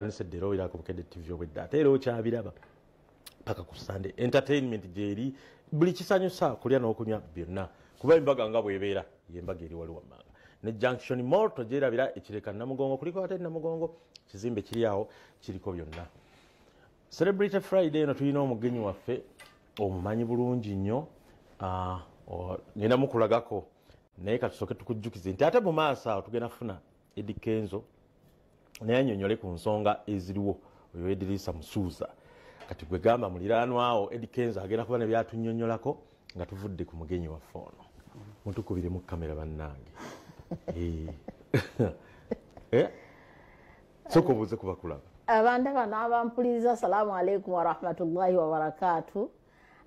nsedera oyira ku bukedde tv obwedda ate era okyabiraba paka ku sande entertainment gyeri buli kisanyusa kulya n'okunywa byonna kuba embaga nga bwebeera yembaga eri wali wammanga ne junction morto gyerabira ekireka namugongo kuliko ate namugongo kizimbe kiri awo kiriko byonna celebrity friday eno tulina omugenyi waffe omumanyi bulungi nnyo ngenda mukulagako naye katusooke tukujjukize nti ate mu maaso awo tugenda funa edi kenzo nayenyonyole ku nsonga eziriwo oyo edirisa musuuza kati gwe gamba muliraanwawo edikenza agenda kuba nebyatunyonyolako nga tuvudde ku mugenyi waffe ono mutukubiremu kamera bannange soka eh? obuuze kubakulaba abantu bano abampuliriza assalaamu aleikum warahmatullahi wabarakaatu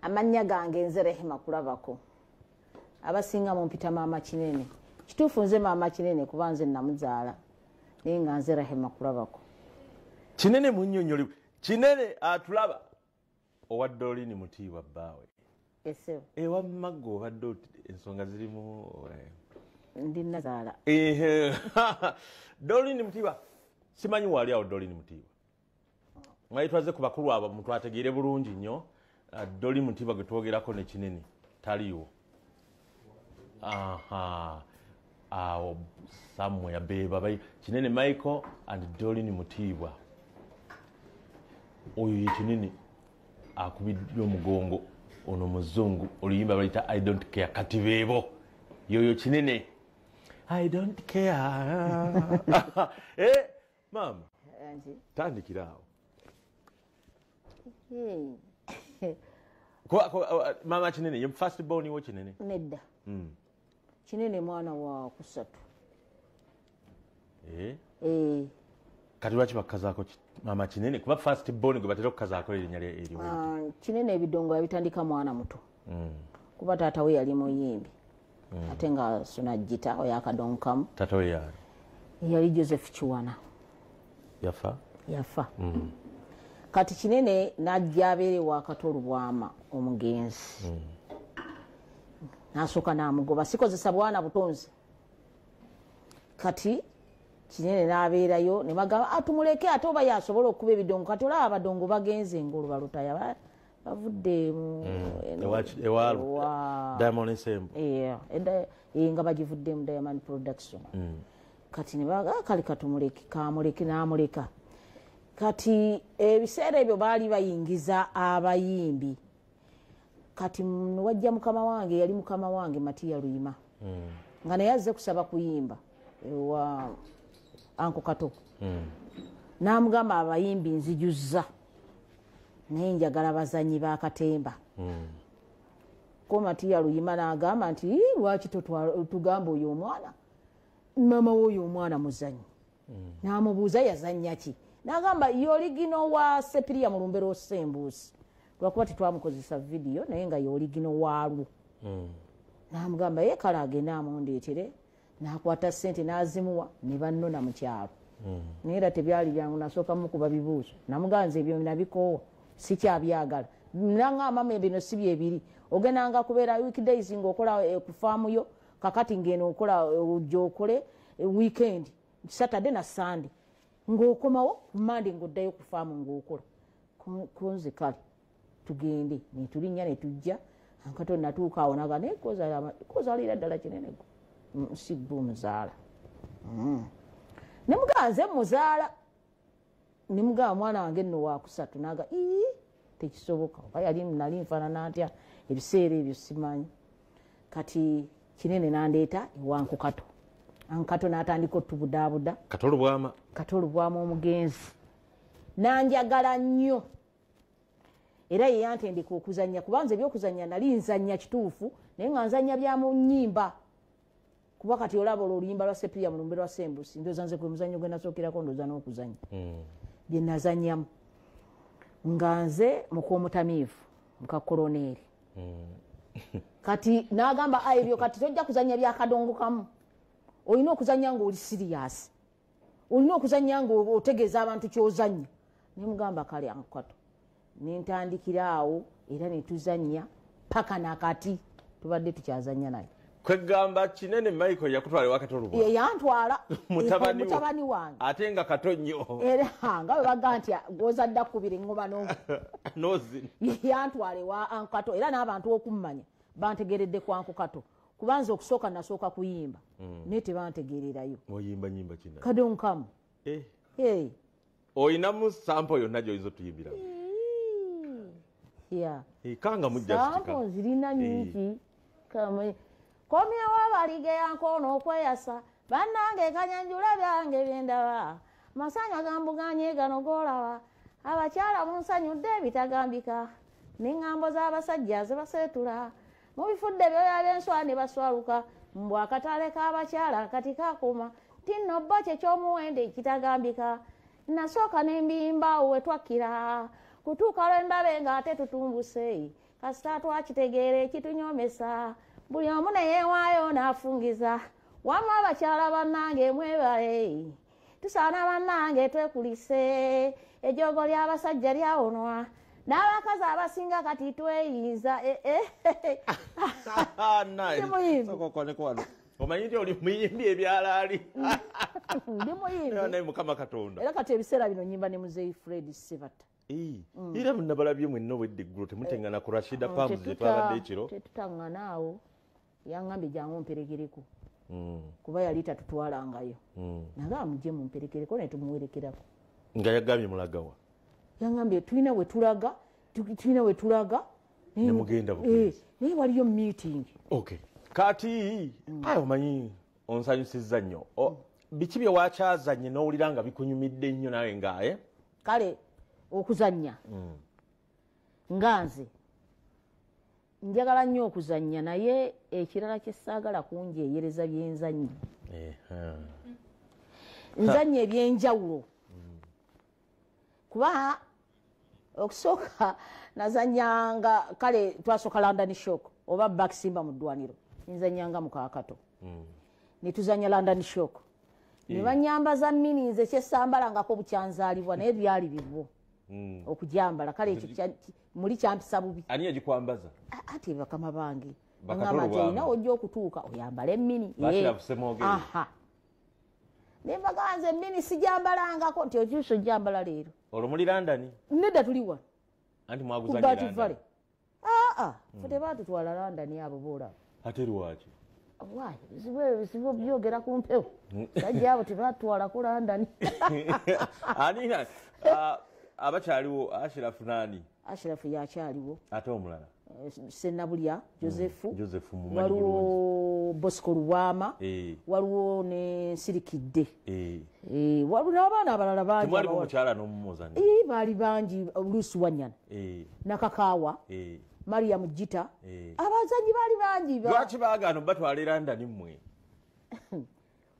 amannya gange nze rehema kulabako abasinga mumpita maama kinene kituufu nze maama kinene kuba nze namuzaala naye nga nze rahima kulabako kinene munyonyoli kinene atulaba ah, owadde olini mutiibwa bbaawe ewa mumaggo obadde oti ensonga zirimu eh. ndi nazaala dolini mutiibwa simanyi waali awo dolini mutiibwa mwali twaze ku bakulu abo mutwategeere bulungi nnyo ah, dolini mutiibwa gwe twogerako ne kinene taliiwo awo samwe yabebabai kinene michael and dolini mutiibwa oyo ye kinene akubiddwa omugongo ono muzungu oluyimba baita i dont care kati beebo yoyo kinene i dont care e eh, mama tandikira awo mama hmm. uh, kinene yo first bowniwo kinene nedda hmm. kinene mwana wa kusatu eh? Eh. kati lwaki bakkazaako maama kinene kuba fast bon gwe batera okukazaako erinya eri kinene ah, ebidongo yabitandika mwana muto hmm. kuba taata we yali muyimbi hmm. ate nga sunajita oyo akadonkamu taata we yali yali joseph kiwana yafa yafa hmm. kati kinene najja abeere wakatolubwama omugenzi mm. nasooka namugoba sikozesa bwana butonzi kati kinene nabeerayo nebagaba atumuleke ate oba yasobola okuba ebidongo kati olaba abadongo bagenze mm. nga olubalutaya bavuddemunga bagivuddemu diamond production mm. kati nebagakale ah, katumuleke kamuleke namuleka kati ebiseera ebyo baali bayingiza abayimbi mm. kati wajja mukama wange yali mukama wange matiya luima mm. nga naye aze kusaba kuyimba eh, wa anko kato mm. namugamba abayimbi nzijuza naye njagala bazanyi bakatemba mm. ko matiya luima nagamba nti lwaki tugamba oyo omwana mama woyo omwana muzanyi mm. namubuuza yazanyaki nagamba yoligino wa sepiriya mulumbera osembuusi lwakuba tetwamukozesa vidiyo naye nga yoligino waalwo hmm. namugamba ye kale agende amundeetere nakwata sente nazimuwa nebanona mukyalo hmm. naye era tebyali byangu nasooka mukuba bibuuzo namugamba nze ebyo nabikoowa sikyabyagala nangamama bino si byebiri ogendanga kubeera weekdays nga okola eh, kufaamuyo kakati ngeno okola ojaokole eh, eh, weekend saturday na sunday ngaokomawo kumande ngaoddayo kufaamu ngaokola kunze kale tugende netulinya netujja akato natuuka awo naga nekozalira ddala kinene mm, sibu mm. muzaala nemugaba nze muzaala nemugaba mwana wange nno wakusatu naga ii tekisoboka oba yali nali nfaanana ntya ebiseera ebyo simanyi kati kinene nandeeta ewankukato ankato natandika otubudabuda kati olubwama kati olubwama omugenzi nanjagala nnyo era yeyantendeka okuzanya kubanza ebyokuzanya nali nzanya kituufu naye nga nzanya byamu nyimba kuba kati olaba oluyimba lwa sepriya mulumbe lwa sembusi ndoza nze gwe muzanyo gwenasookerako ndoza nokuzanya hmm. byenazanyamu nga nze mukomutamiifu mukakoloneeri hmm. kati nagamba ebyo kati tojja kuzanya byakadongokamu olina okuzanya nga oli siriyasi olina okuzanya nga otegeeza abantu kyozanya naye mugamba kale ankukato nentandikira awo era netuzanya paka nakati tubadde tukyazanya naye kwegamba kinene maiko yakutwalewa katolub yeyantwala e, mutabani wange ate nga kato nyo era nga webagaa nti gozadda kubira engoma nozin yeyantwalewa ankato era n'abantu okummanya bantegeredde kwanku kato kuba nze okusooka nasooka kuyimba mm. naye tebantegererayo kadonkamu eh. oyinamu sampo yonna gyoyinza otuyimbiramu ya ikanga mujjastika sako zirina nyingi kama komye wabalige yankono okweyasa bannange kanyanjula byange byendaba masanyu agambuganye gano golaba abakyala munsanyudde ebitagambika neŋŋambo z'abasajja zibaseetula mubifudde byoya byenswa ne baswaluka mbw akatale k'abakyala kati kakuma tinno bba kyekyomuwende kitagambika nasooka nembimbaawo we twakkira kutuuka lwembabe nga tetutumbuse kasita twakitegeera ekitunyomesa buli omu neyewaayo naafungiza wamu abakyala bannange mwebale tusaana bannange twekulise ejogo lyabasajja lyawonwa n'abakazi abasinga kati tweyinza e, e, e. omanyi nti oli muyimbi ebyalaali ndi muyimbi mukama katonda era kati ebiseera bino nyimba ne muzeyi fred sebata Mm. era nabalabye mwenna obwedde eggulo temutengana ku rashida pams mm, ebaladde ekiro tetutangana awo yagambye jangu mperekereko mm. kuba yali tatutwalangayo nagaba mujje mumperekereko netumuwerekerako nga yagambye mulagawa yagambye tulina wetulaga tulina wetulaga nemugenda eh, naye waliyo meeting kati aye omanyi onsanyusiza nnyo biki byewakyazanye nowulira nga bikunyumidde nnyo nawe ngaye kale okuzanya mm. nga nze njagala nnyo okuzanya naye ekirala kyesaagala kunjeeyereza byenzanya nzanya ebyenjawulo kuba okusooka nazanyanga kale twasooka london shok oba bakisimba mu ddwaniro nzanyanga mukakato mm. netuzanya london shok nebanyambaza mini nze kyesambalangako bukyanzaalibwa naye byali bibwo Hmm. okujambala kale ekyo muli kyampisa bubi ani yagikwambaza ati bakama bange aamba nti olina ojja okutuuka oyambala emmini nembagamba nze emmini sijambalangako nti okyusa ojambala leero olwo muli landani nedda tuli wano kubati vale ah, ah. hmm. aa fetebatutwala landani abo boolaba ate lwaki wayo bizibu ebyo bizibu obyogera ku mpewo bajja hmm. abo tebatwalako landani aninai ah, abakyaliwo ashirafu nani ashirafu yakyaliwo ate omulala eh, senabulya josefu mm, waliwo bosco lubwama eh. waliwo nensirikidde eh. nabaana abalala bangi baali bangi luusi wanyana nakakaawa mariamu jita abazanyi baali bangilwaki bagano batwala eranda nimmwe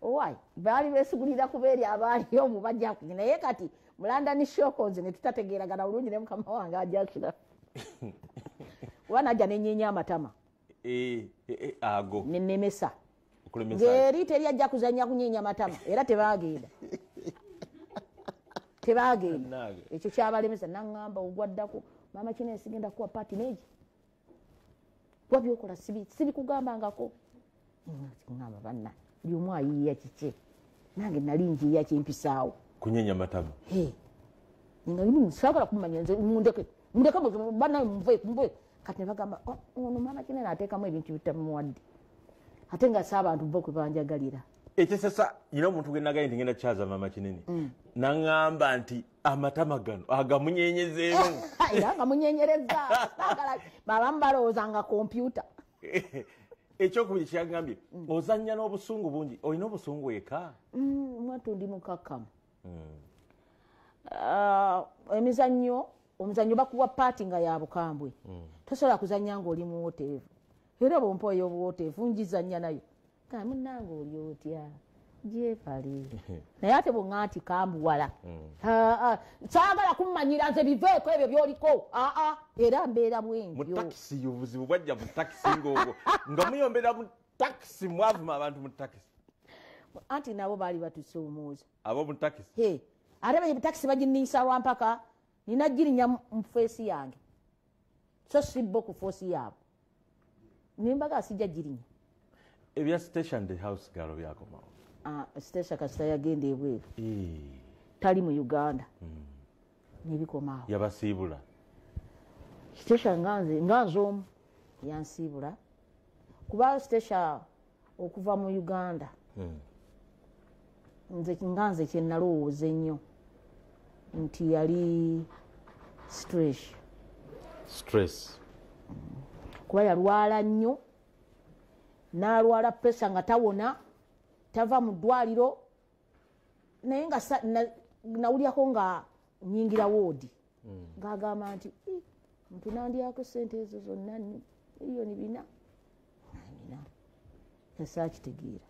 owai baali besugulira kuba eri abaaliyo omubajjakunye naye kati mulanda ni shoko nze netutategeragana bulungi ne mukama wange ajakira kuba najja nenyenya amatama e, e, e, ago nenemesa ngeri teri ajja kuzanya kunyenya matama era tebagenda tebagenda ekyo kyabalemesa nagamba ogwaddako mama kine sigenda kuwa paati neki kuba byokola sibikugambangako mm, ngamba banna buli omu ayiiya kike nange nali njiiya kimpisaawo kunyenya matama sagala kumanya nze mundeke mundeke banaye muve kumbe kati nebagamba ono oh, oh, maama kinene atekamu ebintu bitamuwadde ate nga si abantu bo kwebanjagalira ekisesa nyina omuntu gwenagaye nti ngenda kyaza maama kinene mm. naŋamba nti amatama gano agamunyenyezeemu agamunyenyereza abamu balowooza nga kompyuta ekyokubiri kyagambye mm. ozanya n'obusungu bungi olina obusungu eka mm, mwatundi mukakamu Eh, emizanyo omuzanyo bakuwa paati nga yabukambwe mm. tosobola kuzanya nga oli muwotevu era bompaoyo obuwotevu njizanya nayo amunanga oli otya jepali naye ate bwengati kambuwala mm. sagala kumanyira nze biveeko ebyo byoliko aa era mbeera bwenmutakisi obuzibu bwajja mutakisi ngaomuyombeera mutakisi mwavuma abantu mutakisi anti nabo baali batusomooza abo mutakisi he ate betakisi baginiisa lwampaka nina girinya mufeesi yange so sibbo ku foosi yaabo nimbaga sijja girinya ebya station the house galo byakomao ah, station kasita yagenda ebweru tali mu uganda hmm. nebikomaawo yabasiibula station nganze nganzeomu yansiibula kuba station okuva mu uganda hmm. nga nze kyenalowooza ennyo nti yali stress stress kuba yalwala nnyo nalwala pressa nga tawona tava mu ddwaliro naye nga nawulyako nga nyingira woodi mm. ngaagamba nti muntu nandyako sente ezo zonna miliyoni bina nina kasa kitegeera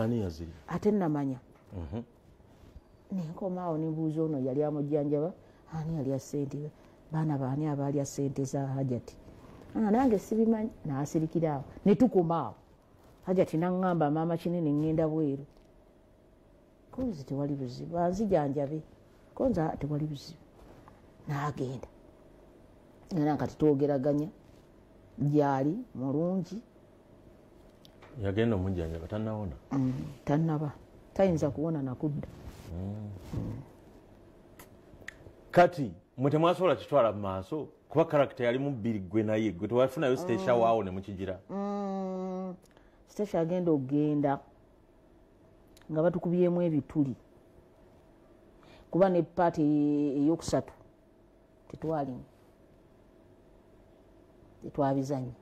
ani yazirya ate namanya Mhm. nenkoma awo nebuuza ono yali amujjanjaba ani alya sentewe baana baani abaalya sente za hajati ah, nange sibimanyi nasirikira awo netukoma awo hajati naamba maama kinene ngenda bweru konzi tewali buzibu anzijanjabe konzi ah, tewali buzibu nagenda era nka titwogeraganya gyali mulungi yagenda omujjanjaba tannawona mm, tannaba mm, tayinza kuwona nakudda hmm. kati mwetemwasobola kitwala mumaaso kuba karakta yali mubiri gwe naye gwe tewafunayo stesha hmm. waawo nemukigira hmm. stesha agenda okgenda nga batukubyemu ebituli kuba nepaati e, eyokusatu tetwalimu tetwabizanye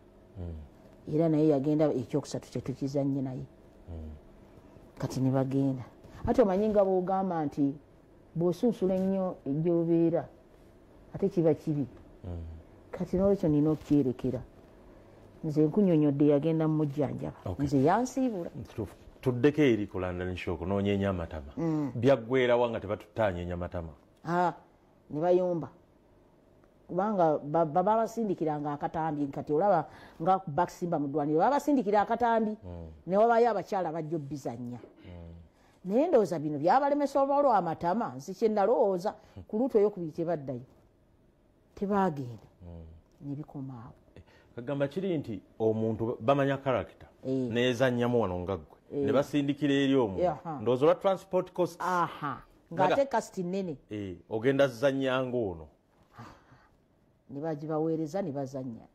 era naye yagenda ekyokusatu kyetukizanye naye kati nebagenda ate omanyi nga bwogamba nti bwosunsula ennyo egyobeera ate kiba kibi mm. kati nolwekyo nina okukyerekera nze nkunyonyodde yagenda mumujjanjaba nze yansiibula tuddeko eri kulandanishok noonyenya amatama mm. byaggwerawa nga tebatutanyenya matama ah, ne bayomba kubanga baba basindikira nga akatambi kati olaba nga bakisimba mudwaniro baba basindikira akatambi mm. newabayo abakyala bajjo bizanya mm. naye ndowooza bino byabalemesa obalwa amatama nsi kyenalowooza ku luto eyokubiri tebaddayo tebagenda mm. nebikomaawo eh, kagamba kiri nti omuntu bamanya karakita eh. nezanyamu wano ngaggwe eh. nebasindikira eri omu ndowooza olwa transport cost ngaate kasiti nene ogenda zanyanga ono nebagibaweereza nebazanya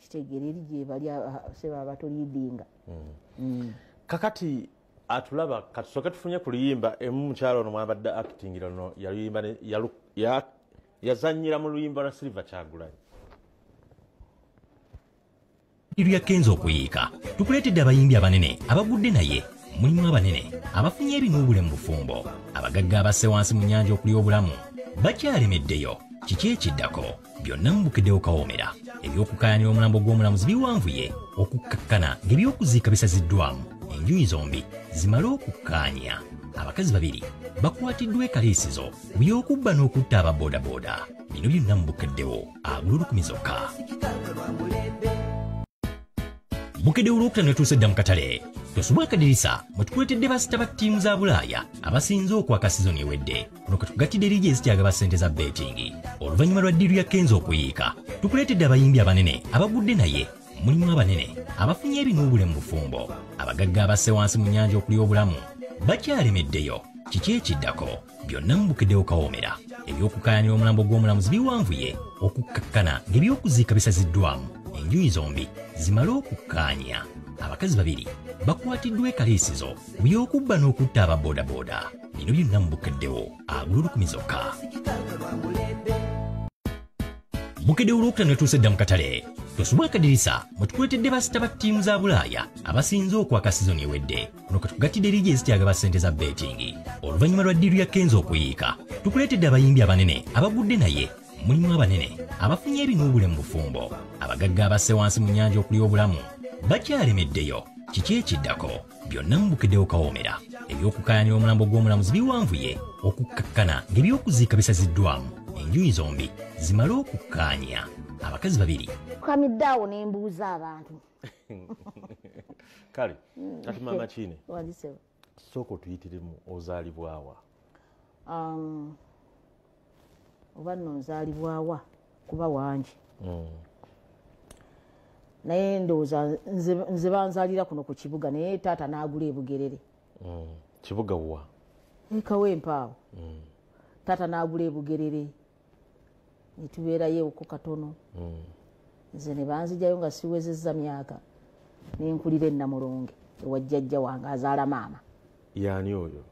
kitegeere eri gyebalisebaabato lidinga mm. mm. kakati atulaba katusoke tufunye ku luyimba emu mukyalo ono mwabadde acting lono yaluyimba yazanyira mu luyimba lwa silva kyagulanyi lyakenza okuyiika tukuleetedde abayimbi abanene abagudde naye mulimu abanene abafunye ebinuubule mu bufumbo abagagga abasse wansi mu nnyanja okuli obulamu bakyalemeddeyo kiki ekiddako byonna mubukeddewo kawoomera ebyokukaayanira omulambo gw'omulamuzi biwanvuye okukkakkana ng'ebyokuziika bisaziddwamu enjuyi zombi zimale okukkaanya abakazi babiri bakwatiddwa ekaliisizo ku by'okubba n'okutta ababoodabooda bino byonna mubukeddewo agulu lukumizokka bukede olwokutano ne tuuse dda mu katale twosobola akadirisa mwe tukuletedde basita ba ttiimu za bulaaya abasinze okwaka sizoni ewedde kuno kwe tugattidde eriri ezityagaba ssente za bettingi oluvannyuma lwa diiru ya kenza okuyiika tukuleetedde abayimbi abanene abagudde naye mulimu abanene abafunye ebinuubule mu bufumbo abagagga abasse wansi mu nnyanja okuli obulamu bakyalemeddeyo kiki ekiddako byonna mubukeddewo kawoomera ebyokukaayanira omulambo gw'omulamuzi biwanvu ye okukkakkana ng'ebyokuziika bisaziddwamu enjuyi zombi zimale okukkaanya abakazi babiri bakwatiddwa ekaliisizo mu by'okubba n'okutta ababoodabooda bino byonna mubukeddewo agululukumi zokka bukeddewo olwokutano etuuse edda mu katale tosubwa akadirisa mwe tukuletedde basita ba ttiimu za bulaaya abasinze okwaka sizoni ewedde kuno ketukugattidde eriigi ezityagaba ssente za betingi oluvannyuma lwa ddiiru ya kenzi okuyiika tukuletedde abayimbi abanene abagudde naye mulimu abanene abafunye ebinu obule mu bufumbo abagagga abasse wansi mu nnyanja okuli obulamu bakyalemeddeyo kiki ekiddako byonna mubukeddewo kawoomera ebyokukaayanira omulambo gw'omulamuzi biwanvuye okukkakkana ng'ebyokuziika bisaziddwamu enjuyi zombi zimale okukkaanya abakazi babiri kamidde awo nembuuza abantu kale kati mama kiine tusooka otuyitiremu ozaalibwawa um, oba nno nzaalibwawa kuba wangi hmm. naye ndowooza nze banzaalira kuno ku kibuga naye taata naagula ebugerere hmm. kibuga wa ekawo empaawo hmm. taata naagula ebugerere netubeerayoko katono nze nebanzijayo nga siwezeza myaka nenkulira enamulunge ewajjajja wange azaala maama yani oyo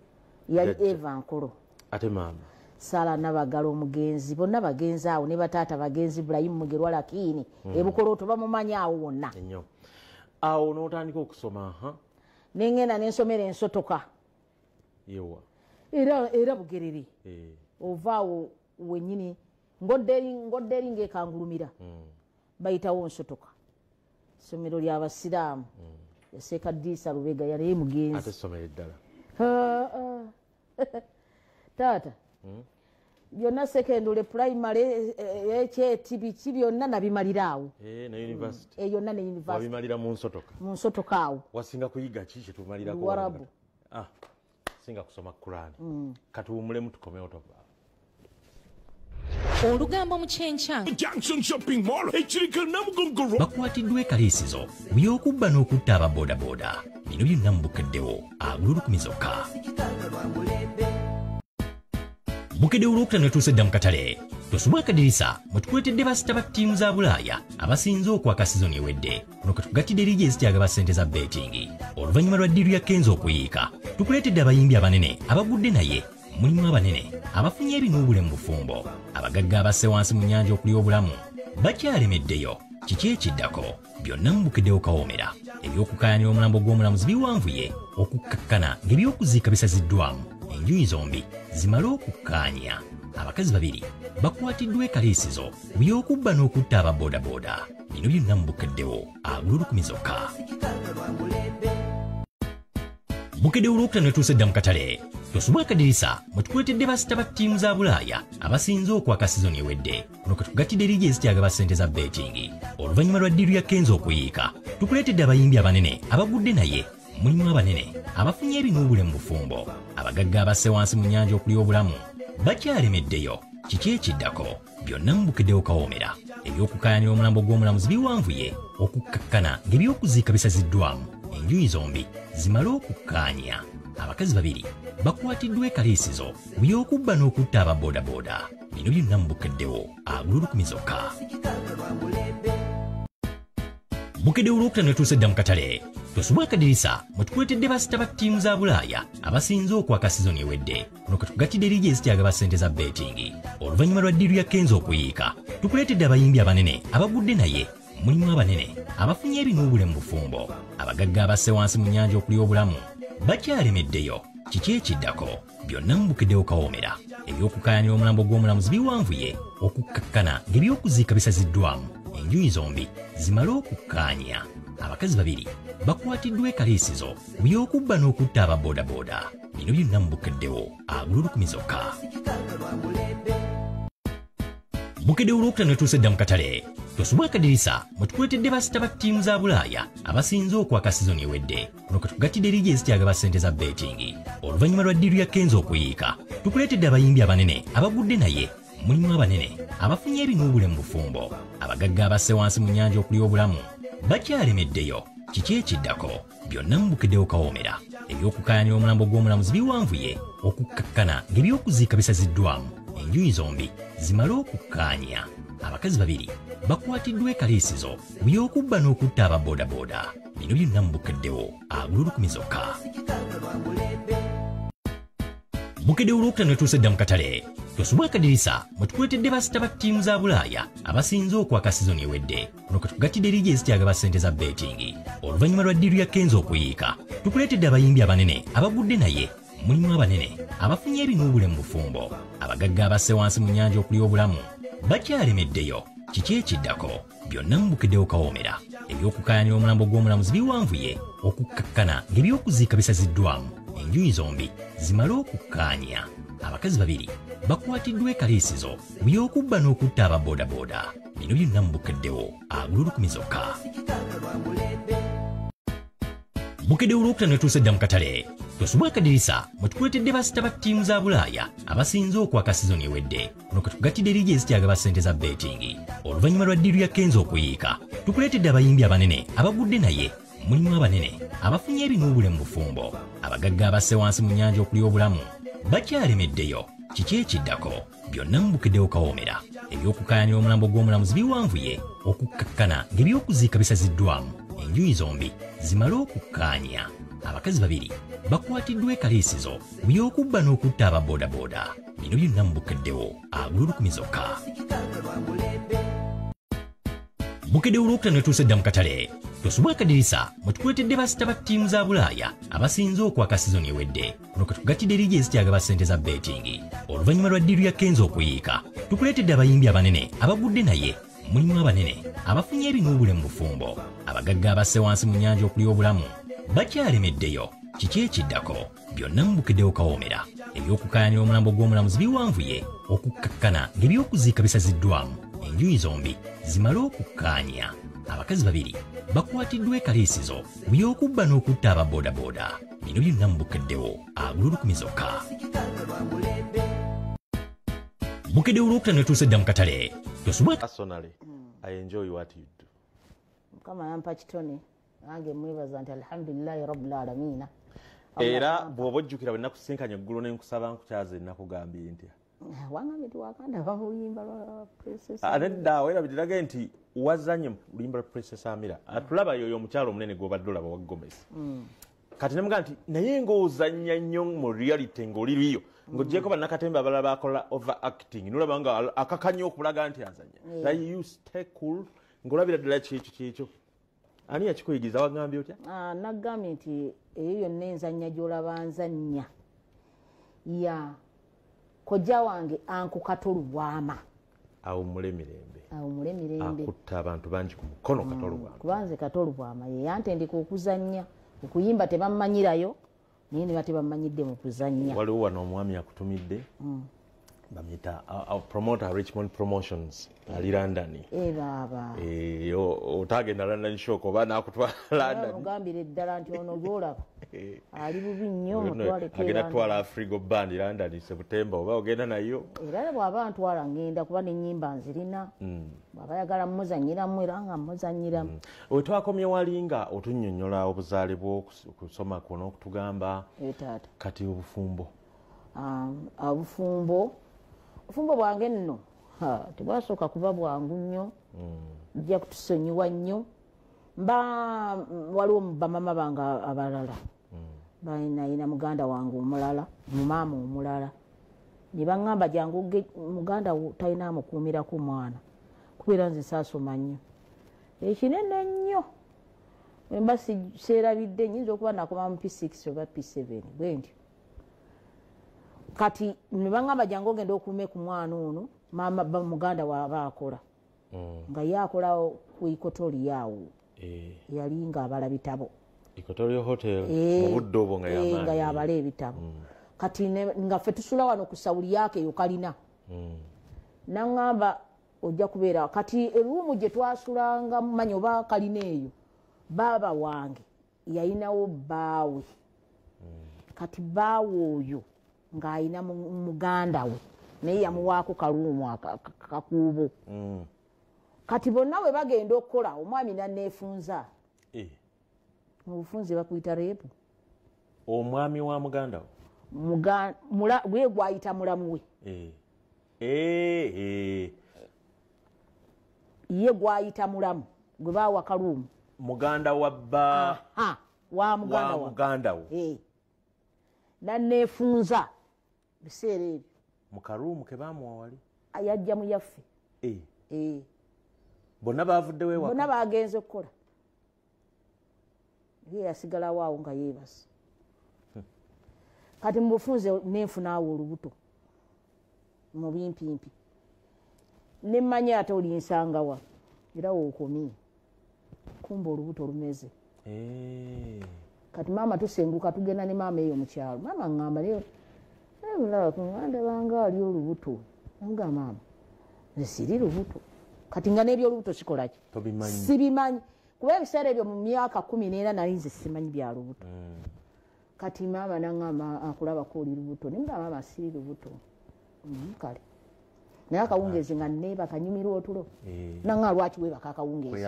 yali eva nkulu ate maama saala nabagala omugenzi bonna bagenzi awo ne bataata bagenzi burayimu mugerwa lakini mhm. ebukolooto bamumanyi awo wonna awo notandika okusoma nengenda nensomera ensotoka era bugerere eh. ovaawo wenyini ngodde eri ngaekangulumira mm. bayitawo nsotoka somero lyabasiraamu mm. yaseeka diisa lubega yaleye mugenzi taata byonna sekendule purayimale ekyeti eh, eh, biki byonna nabimalira awo eh, yonna nemunsotoka awo wasinga kuyiga ki kyetumalirakwarabu ah, singa kusoma kurani mm. katuwumulemu tukomewo tova olugambo mu kyenkyabakwatiddwa ekaliisizo mu byokubba n'okutta ababoodabooda bino byonna mubukeddewo agulu lukumi zokka bukede olwokutan ne tuusedda mu katale tosubwaka dirisa mwe tukuletedde basita ba ttiimu za bulaaya abasinze okwaka sizoni ewedde kuno kwe tukugattidde eriri ezityagaba ssente za betingi oluvannyuma lwa diiru ya kenzi okuyiika tukuleetedde abayimbi abanene abagudde naye mulimu abanene abafunye ebinuubule mu bufumbo abagagga abasse wansi mu nnyanja okuli obulamu bakyalemeddeyo kiki ekiddako byonna mubukeddewo kawoomera ebyokukaayanira omulambo gw'omulamuzi biwanvuye okukkakkana ng'ebyokuziika bisaziddwamu enjuyi zombi zimale okukkaanya abakazi babiri bakwatiddwa ekaliisizo mu by'okubba n'okutta ababoodabooda bino byonna mubukeddewo agulolukumi zokka bukedde olwokutano etuusa edda mu katale tosubwa akadirisa mwe tukuletedde basita ba ttiimu za bulaaya abasinze okwaka sizoni ewedde kuno kwe tukugattidde erigi ezityagaba ssente za betingi oluvannyuma lwa ddiiru ya kenzi okuyiika tukuleetedde abayimbi abanene abagudde naye mulimu abanene abafunye ebinu obule mu bufumbo abagagga abasse wansi mu nnyanja okuli obulamu bakyalemeddeyo kiki ekiddako byonna mubukeddewo kawoomera ebyokukaayanira omulambo gw'omulamuzi biwanvuye okukkakkana ng'ebyokuziika bisaziddwamu enjuyi zombi zimale okukkaanya abakazi babiri bakwatiddwa ekaliisizo byokubba n'okutta ababoodabooda bino byonna mubukeddewo agulu lukumizokka mukede olwokutano we tuuse eddamu katale tosubwako dirisa mwe tukuletedde basita ba ttiimu za bulaaya abasinze okwaka sizoni ewedde kuno kwe tukugatidde eriigi ezityagaba ssente za bettingi oluvannyuma lwa diru ya kenzi okuyiika tukuleetedde abayimbi abanene abagudde naye mulimu abanene abafunye ebinuubule mu bufumbo abagagga abasse wansi mu nnyanja okuli obulamu bakyalemeddeyo kiki ekiddako byonna mubukeddewo kawoomera ebyokukaayanira omulambo gw'omulamuzi biwanvu ye okukkakkana ng'ebyokuziika bisaziddwamu enjuyi zombi zimale okukkaanya abakazi babiri bakwatiddwa ekaliisizo ku byokubba n'okutta ababoodabooda bino byonna mubukeddewo agululukumizokka bukeddewo olwokutano etuuse edda mu katale tosubwa akadirisa mwe tukuletedde basita ba ttiimu za bulaaya abasinze okwaka sizoni ewedde kuno ketukugatidde eriri ezityagaba ssente za betingi oluvannyuma lwa ddiiru ya kenzi okuyiika tukuletedde abayimbi abanene abagudde naye mulimu abanene abafunye ebinu obulemu bufumbo abagagga abasse wansi mu nnyanja okuli obulamu bakyalemeddeyo kiki ekiddako byonna mubukeddewo kawoomera ebyokukaayanira omulambo gw'omulamuzi biwanvuye okukkakkana ng'ebyokuziika bisaziddwamu enjuyi zombi zimale okukkaanya abakazi babiri bakwatiddwa ekaliisizo ku byokubba n'okutta ababoodabooda bino byonna mubukeddewo agulu lukumi zokka mukede olwokutano ne tuusedda mu katale tosubwaka dirisa mwe tukuletedde basita ba ttiimu za bulaaya abasinze okwaka sizoni ewedde kuno ke tukugattidde erigi ezityagaba ssente za bettingi oluvannyuma lwa diiru ya kenzi okuyiika tukuleetedde abayimbi abanene abagudde naye mulimu abanene abafunye ebinuubule mu bufumbo abagagga abasse wansi mu nnyanja okuli obulamu bakyalemeddeyo kiki ekiddako byonna mubukeddewo kawoomera ebyokukaayanira omulambo gw'omulamuzi biwanvuye okukkakkana ng'ebyokuziika bisaziddwamu enjuyi zombi zimale okukkaanya abakazi babiri bakwatiddwa ekaliisizo ku byokubba n'okutta ababoodabooda bino byonna mubukeddewo agululukumizokka mukeddewo olwokutano netuusa edda mu katale twesubwa akadirisa mwe tukuletedde basita ba ttiimu za bulaaya abasinze okwaka sizoni ewedde kuno ketukugattidde erigi ezityagaba ssente za betingi oluvannyuma lwa ddiiru ya kenzi okuyiika tukuleetedde abayimbi abanene abagudde naye mulimu abanene abafunye ebinuubule mu bufumbo abagagga abasse wansi mu nyanja okuli obulamu bakyalemeddeyo kiki ekiddako byonna mubukeddewo kawoomera ebyokukaayanira omulambo gw'omulamuzi biwanvuye okukkakkana ng'ebyokuziika bisaziddwamu enjuyi zombi zimale okukkaanya abakazi babiri bakwatiddwa ekaliisizo ku byokubba n'okutta ababoodabooda bino byonna mubukeddewo agulu lukumi zokka bukede olwokutano ne tuuse dda mu katale tosobola akadirisa mwe tukuletedde basita ba ttiimu za bulaaya abasinze okwaka sizoni ewedde kuno ke tukugattidde eri gyezityagaba ssente za bettingi oluvannyuma lwa diiru ya kenza okuyiika tukuleetedde abayimbi abanene abagudde naye mulimu abanene abafunye ebinu obule mu bufumbo abagagga abasse wansi mu nnyanja okuli obulamu bakyalemeddeyo kiki ekiddako byonna mubukeddewo kawoomera ebyokukaayanira omulambo gw'omulamuzi biwanvu ye okukkakkana ng'ebyokuziika bisaziddwamu enjuyi zombi zimale okukkaanya abakazi babiri bakwatiddwa ekaliisizo mu by'okubba n'okutta ababoodabooda bino byonna mubukeddewo agululukumi zokka bukeddewo olwokutano etuuse edda mu katale hmm. era bwoba ojjukira bwenakusinkanya eggulu nenkusaba nkukyaza enakugambye ntya wangambye ti waganda bamuluyimba lwaate ah, ddaawo era bitirage nti wazanye luyimba lwa princess amira atulaba ah, yoyo omukyalo omunene gwobadde olaba wa gomesi mm. kati nemugaa nti naye ngaozanya nnyo mu reality ngaoliriyo mm. ngaogyeko bannakatembe abalala bakola over acting nolaba nga akakanya okulaga nti azanya cool ngaolabira ddala kyekyo kyekyo ani yakikuyigiriza wagambye otya ah, nagambye nti eyo yonna enzanya gyolaba nzanya ya kojja wange ankukatolwama awumule emirembe awumule emirembe akutta abantu bangi ku mukono mm, katolwama kubanze katolwama ye yantendeka okuzanya okuyimba tebammanyirayo naye nebatebammanyidde mu kuzanya waliwo wano omwami akutumidde mm. bamyita promoter richmond promotions ali londoni ebaaba eh, otagenda london shok oba nakutwala londonogambira eddala nti ono lwolaba eh. ali bubi nnyo agenda kutwala frigo band london sebutemba oba ogenda nayo era bwaba ntwala ngenda kuba nenyimba nzirina mm. bwaba yagala mmuzanyiramu era nga mmuzanyiramu wetwakomye mm. walinga otunyonyola obuzaale bwokusoma kwonaokutugamba eh, kati obufumbo um, obufumbo ofumbo bwange nno tebwasooka kuba bwangu nnyo jja mm. kutusonyiwa nnyo mba mm, waliwo bamama bange abalala mm. bayinayina muganda wange omulala mumaama omulala nebaŋamba jangu muganda talina amukuumiraku mwana kubeera nze saasoma nnyo ekinene nnyo mba seerabidde nyinza okuba nakoma mu p6 oba p7 bwentyo kati nebangamba jangu ogenda okuuma ku mwana ono maama muganda waaba akola mm. nga ye akolawo ku ikotoliyaawo eh. yali eh. nga abala eh, bitabo nga yabala ebitabo mm. kati nga ffe tusula wano ku sawuli yaako eyo kalina mm. naŋamba ojja kubeerawo kati eruumu gye twasulanga mumanya oba kalina eyo baaba wange yayinawo bbaawe kati bbaawe oyo ng'ayina muganda we naye yamuwaako kaluumu kakuubo mm. kati bonna we bagenda okukola omwami naneefunza eh. mu bufunzi bakuyita reepu omwami wa muganda wo ye gwayita mulamu we eh. Eh, ye gwayita mulamu gwe bawa kaluumu muganda wa bba wa muganda wo naneefunza biseera ebyo mukaruumu kebamuwawali yajja mu yaffe eh. Eh. bonna bavuddewbonna bagenze okukola ye yasigalawo awo nga yebasa hmm. kati mubufunze nenfunaawo olubuto mubimpimpi nemanyi ate oli nsangawa era wookomye kumba olubuto olumeze eh. kati maama tusenguka tugenda ne maama eyo mukyalo maama ngamba bulawakandabanga ali olubuto nga maama siri lubuto kati nga nebyolubuto kikolaki sibimanyi kuba ebiseera ebyo mu myaka kumi nera nalinze simanyi byalubuto mm. kati maama naama akulabako oli lubuto nimuga maama siri lubuto mm, kale naye akawungezi nga neba kanyumirwa otulo eh. naa lwaki webaka akawungezi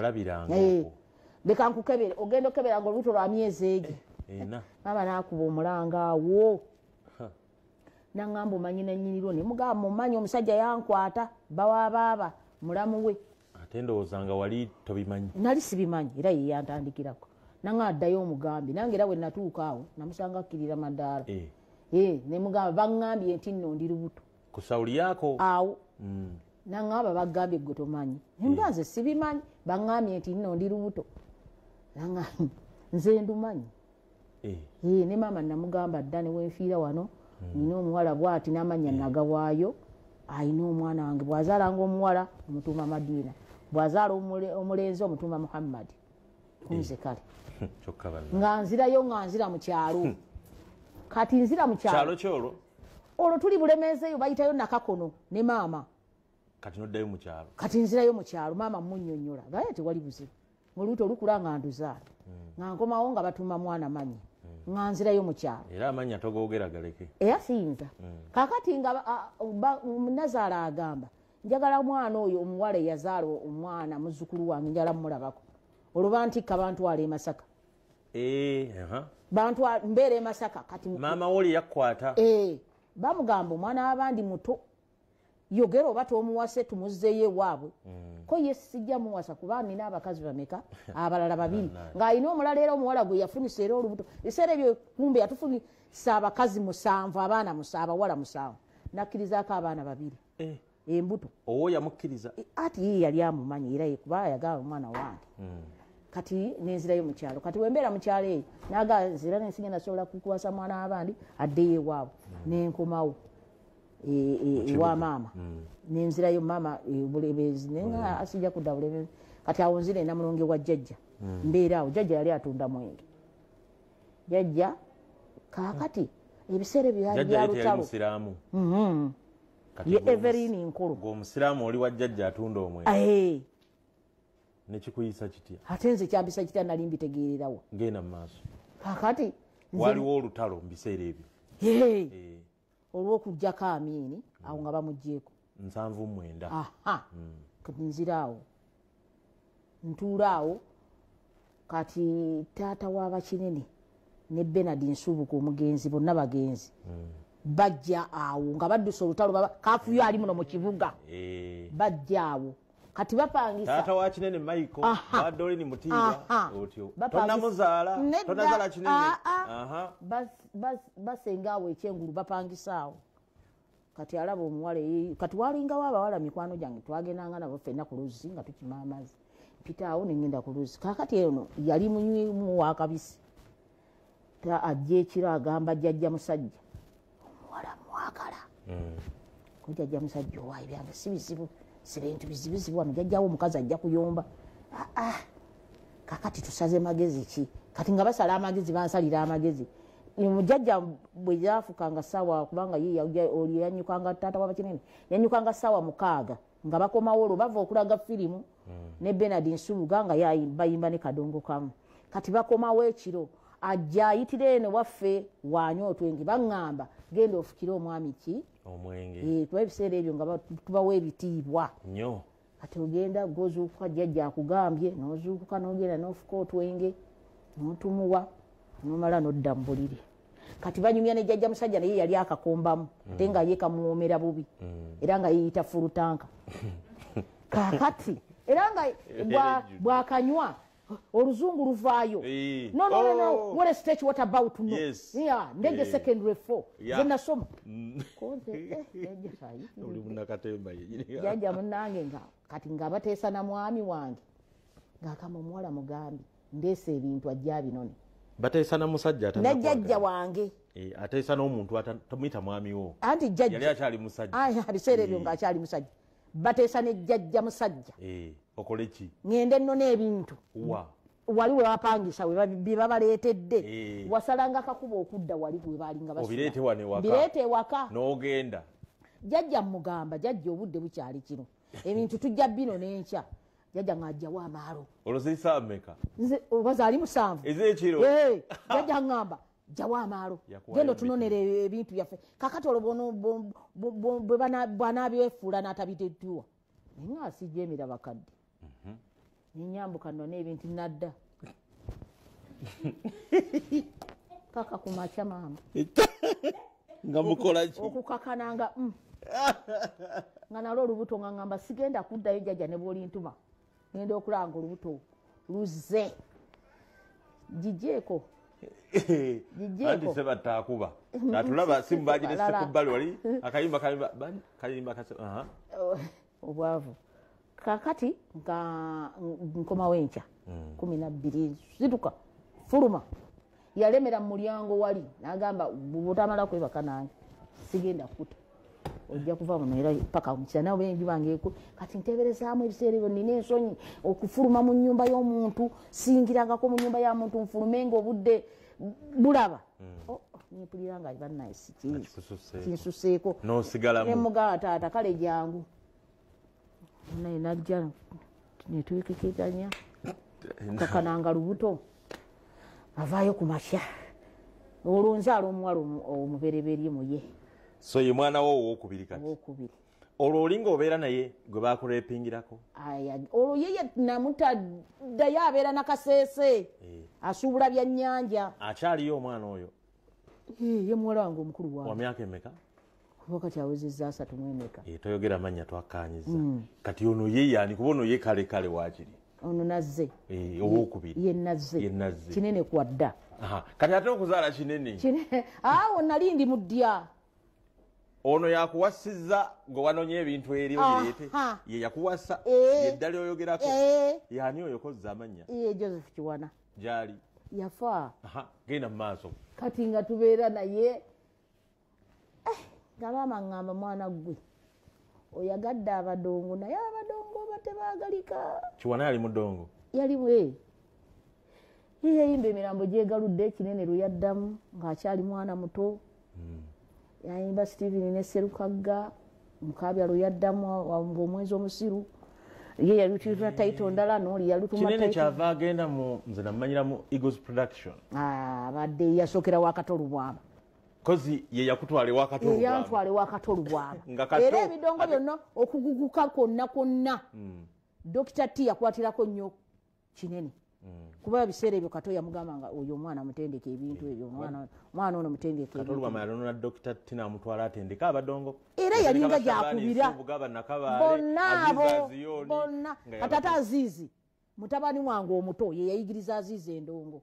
lekankukebere eh, ogenda okebera nga olubuto lwa myezi egi eh, maama nakuba omulanga awo nangamba omanyi nanyinirwa nemugamba mumanyi omusajja yankwata bawabaaba mulamu we ate ndowoozanga wali tobimanyi nali sibimanyi era yeyantandikirako nanga addayo omugambi nange era wenatuuka awo namusanga akkirira madaala eh. eh, nemugamba baŋambye nti nno ndi lubuto kusawuliyako awo mm. nangamba bagambye gwe tomanyi emba eh. nze sibimanyi baŋambye nti nno ndi lubuto nze ndumanyi ne maama namugamba dda newenfiira wano Mm. nina omuwala bwati namanya mm. nagawaayo ayina omwana wange bwazaalanga omuwala omutuuma madiina bwazaala omulenzi omutuuma muhammad kunze eh. kale nga nzirayo nga nzira mukyalo hmm. kati nzira mukyalokyolo olwo tuli bulemezeyo bayitayo nakakono ne maama kati nzirayo mukyalo maama munyonyola aye tewali buzibu olubuto olukula nga nduzaala hmm. nga nkomawo nga batuuma mwana manya Mm. nga nzirayo mukyalo era amanya togogera galeke era siyinza kakati nga nazaala agamba njagala mwana oyo omuwala eyazaala omwana muzukulu wange njala mumulabako oluba ntikka bantwala e masaka eh, bantwala mbeera e masaka kati mama woli yakkwata eh, bamugamba omwana wabandi muto yogera oba tomuwase tumuzeyo ewaabwe mm. ko ye sijja muwasa kuba nina abakazi bameka abalala babiri ngaalina omulala era omuwala gwe yafunisa era olubuto ebiseera ebyo kumbe yatufunisa abakazi musanvu abaana abawala musanvu nakkirizako abaana babiri eh. embuto owo yamukkiriza ati ye yali amumanyi era kuba yagaa omwana wange mm. kati nenzirayo mukyalo kati wembeera mukyalo eyo nagaa nzira nensinga nasobola kukuwasa mwana wabandi addeyo ewaabwe mm. nenkomawo ewamaama mm. nenzirayo maama bulebezi nayenga mm. asijja kudda bulebezi kati awo nzira enamulonge wa jjajja mm. mbeera awo jjajja yali atunda mwenge jjajja kaakati ebiseera byalutalomusiramu mm-hmm. ye everini nkulu omusiraamu oli wa jjajja atunda omwenge nekikuyisa kitya ate nze kyambisa kitya nali mbitegeererawo ngenda mumaaso kaakati waliwo olutalo mubiseera ebyo ee eh. olwokujjako amiini awo nga bamugjeeko mm. nzira awo ntuula awo kati taata wabakinene ne benard nsubuka omugenzi bonna bagenzi mm. bajja awo nga badusa olutalo kafuyo ali muno mukibuga eh. bajja awo kati bapangisa bapangisa basengaawo ekyengulu bapangisaawo kati alaba omuwala kati walingawo abawala mikwano gyange twagendanga nabo fena kuluzi nga tukima amazi mpitaawo nengenda kuluzi kakati eno yali munywimu wakabisi ajja ekiro agamba jajja musajja omuwala muwakala mm. jajja musajja owaayo byange si bizibu sibintu bizibuzibu wano jajjawo omukazi ajja kuyomba aa ah, ah, kakati tusaze magezi ki kati nga basala amagezi bansalira amagezi mujajja bwe yafukanga sawa kubanga yanyukanga taata wabakinene yanyukanga sawa mukaaga nga bakomawo olwo bava okulaga firimu hmm. ne benard nsubuga nga bayimba ne kadongo kamu kati bakomawo ekiro ajja ayitire eno waffe wanywa otwenge baŋŋamba genda ofukire omwami ki eh, tuba ebiseera ebyo nga tubawo ebitiibwa kati ogenda gozuukuka jjajja akugambye nozuukuka nogenda nofuka otwenge notumuwa nomala nodda mubuliri kati banyumya nejjajja musajja naye yali akakombamu te nga yekamuwomera bubi mm. era nga yeyita furutanka kakati era nga bwakanywa oluzungu luvaayo ndege zenasoma mm. eh, jjajja munange nga kati nga bateesa na mwami wange ngaakama omuwala mugambi ndeesa ebintu ajja binone bateesa namusajja najjajja wange e, ateesa n'omuntu tomuyita mwamiwo anti jjaaalibiseerebyo ngaakyali musajja bateesa e. nejjajja musajja e okoleki ŋende nnona ebintu wali webapangisa bye babaleetedde wasalanga akakuba okudda wali webaalinabireete ewaka n'ogenda jjajja mugamba jjajja obudde bukyali kino ebintu tujja bino n'enkya jajja ngaajjawo amaalo olozaali musanvu jajja ngamba jawo amaalo genda otunonera ebintu byaffe kakati olwo bwanabyefuula n'atabiteddiwa naye nga asijja emira bakadde mhm. ninyambuka none ebintu nadda paka kumaca maama nga mukolaki okukakananga mm. nga nalwo olubuto nga ngamba sigenda kuddayo jajja ne bwolintuma genda okulaba nga olubuto luze gijeeko gijeekoantisebatakuba natulaba simu bajinesekubbali wali akayimba kayimba oh, obwavu kakati nga nkomawo encya hmm. kumi nabbiri zituka fuluma yalemera mu mulyango wali nagamba butamala kwebaka nange sigenda kuta ojja kuva mumera paka omukisana obwenju bwange eku kati nteberezaamu ebiseera ebyo nina ensonyi okufuluma mu nyumba y'omuntu singirangako mu nyumba ya muntu nfulume hmm. oh, nga obudde bulaba nimpulira nga banakinsuseeko nemugaa taata kale jangu naye najja netwekekeganya kakananga lubuto avaayo ku makya olwo nzaala omuwala omubereberye muye so ye mwana wo owokubiri kati olwo olinga obeera naye gwe bakurepingirako olwo yeye namutaddayo abeera nakaseese eh. asuubula byanyanja akyaliyo omwana oyo eh, ye muwala wange omukulu wamyaka emeka kati awezeza asatu mwemeka eh, toyogera manya twakanyiza mm. kati ono yeyani kuba ono ye kale kale wakiri ono nazze owokubiri yenazze kinene kwadda kati ate okuzaala kinene awo nali ndi mu ddya ono yakuwasiza ge wanonya ebintu eri oirete ye yakuwasa eh. yeddala oyogerako eh. yani oyo kozza amanya ye joseph kiwana jali yafa genda mumaaso kati nga tubeera naye eh, nga maama ngamba mwana gwe oyagadde abadongo naye abadongo oba tebagalika kiwana yali mudongo yalie yeyayimba emirambo gyegaludde ekinene lwe yaddamu ngaakyali mwana muto hmm. yayimba steven ne serukagga mukabya luyaddamu ngaomwezi omusiru ye yalutira taito ndala noli yalutumakinene kyava agenda mu nze namanyiramu eagles production ah, abadde yasookera wakatolu bwaba kozi yeyakutwala ewakatoyantwala ewakatolu bwaba era ebidongo byonna okuguguka kwonna kwonna hmm. dokita t yakwatirako nnyo kinene Mm. kuba biseera ebyo kato yamugamba nga oyo omwana mutendeke ebintu ebyo omwana mm. ono mutendekeyalonadokita tinamutwala atendeke abadongo era yalinga gyakubira bonna abo bonna kati ate aziizi mutabani wange omuto ye yayigiriza aziizi endongo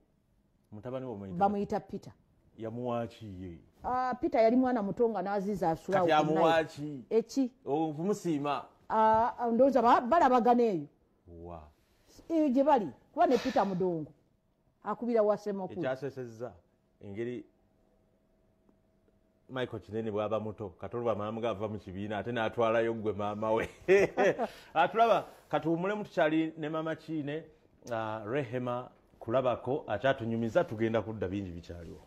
bamuyita peter yamuwakiye ah, peter yali mwana muto nga naziizi asulawoamuwaki eki ah, ah, ndoza balabagana eyo gye bali kuba ne peter mudongo akubira wasemokuekyasesezza engeri michael kinene bwaba muto katoluba maama gava mu kibiina ate natwalayo gwe maama we atulaba katuwumulemu tukyali ne maama kiine ah, rehema kulabako akyatunyumiza tugenda kudda bingi bikyaliwo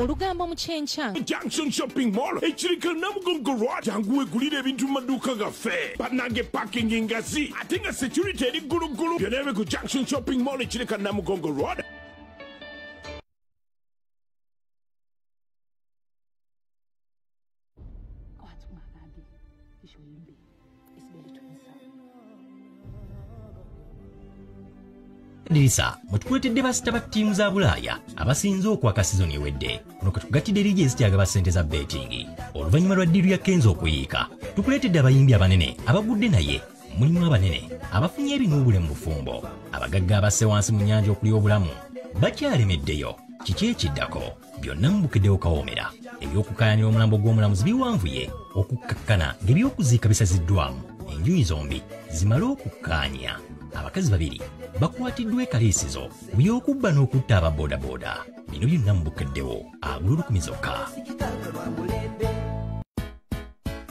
olugambo mu kyenkya junction shopping mall ekirikana mugongolwa jangu wegulira ebintu mu gaffe bannange paking ngazi ate nga security eri gulugulu. byonna ku junction shopping mall ekirikana garage. kiriisa mwetukuletedde basitaba ttiimu za bulaaya abasinze okwaka sizoni ewedde kuno kwetukugattidde eriri ezityagaba ssente za betingi oluvannyuma lwa ddiiru ya kenzi okuyiika tukuleetedde abayimbi abanene abagudde naye mulimu abanene abafunye ebinuubule mu bufumbo abagagga abasse wansi mu nnyanja okuli obulamu bakyalemeddeyo kiki ekiddako byonna mubukeddewo kawoomera ebyokukaayanira omulambo gw'omulamuzi biwanvuye okukkakkana ng'ebyokuziika bisaziddwamu enjuyi zombi zimale okukkaanya abakazi babiri bakwatiddwa ekaliisizo ku by'okubba n'okutta aba boodabooda bino byonna mubukeddewo abululukumizokka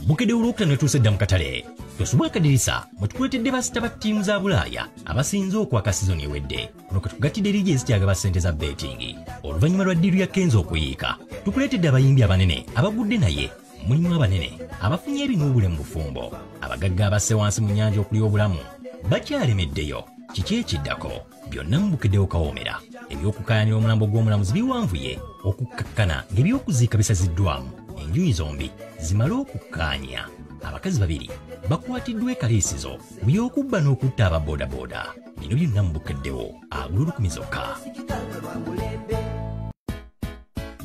mukedde olwokutan etuusa edda mu katale tosubwa akadirisa mwe tukuletedde basita ba ttiimu za bulaaya abasinze okwaka sizoni ewedde kuno kwetukugattidde eriri ezityagaba ssente za betingi oluvannyuma lwa ddiiru ya kenzi okuyiika tukuleetedde abayimbi abanene abagudde naye mulimu abanene abafunye ebinuubule mu bufumbo abagagga abasse wansi mu nnyanja okuli obulamu bakyalemeddeyo kiki ekiddako byonna mubukeddewo kawoomera ebyokukaayanira omulambo gw'omulamuzi biwanvuye okukkakkana ng'ebyokuziika bisaziddwamu enjuyi zombi zimale okukkaanya abakazi babiri bakwatiddwa ekaliisizo ku by'okubba n'okutta ababoodabooda bino byonna mubukeddewo agulu lukumizokka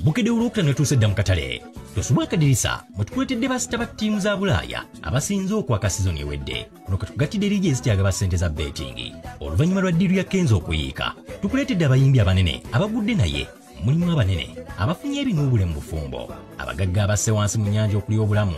bukede olwokutan ne tuusedda mu katale tosubwaka dirisa mwe tukuletedde basita ba ttiimu za bulaaya abasinze okwaka sizoni ewedde kuno katugattidde eriigi ezityagaba ssente za betingi oluvannyuma lwa ddiiru ya kenza okuyiika tukuleetedde abayimbi abanene abagudde naye mulimu abanene abafunye ebinuubule mu bufumbo abagagga abasse wansi mu nnyanja okuli obulamu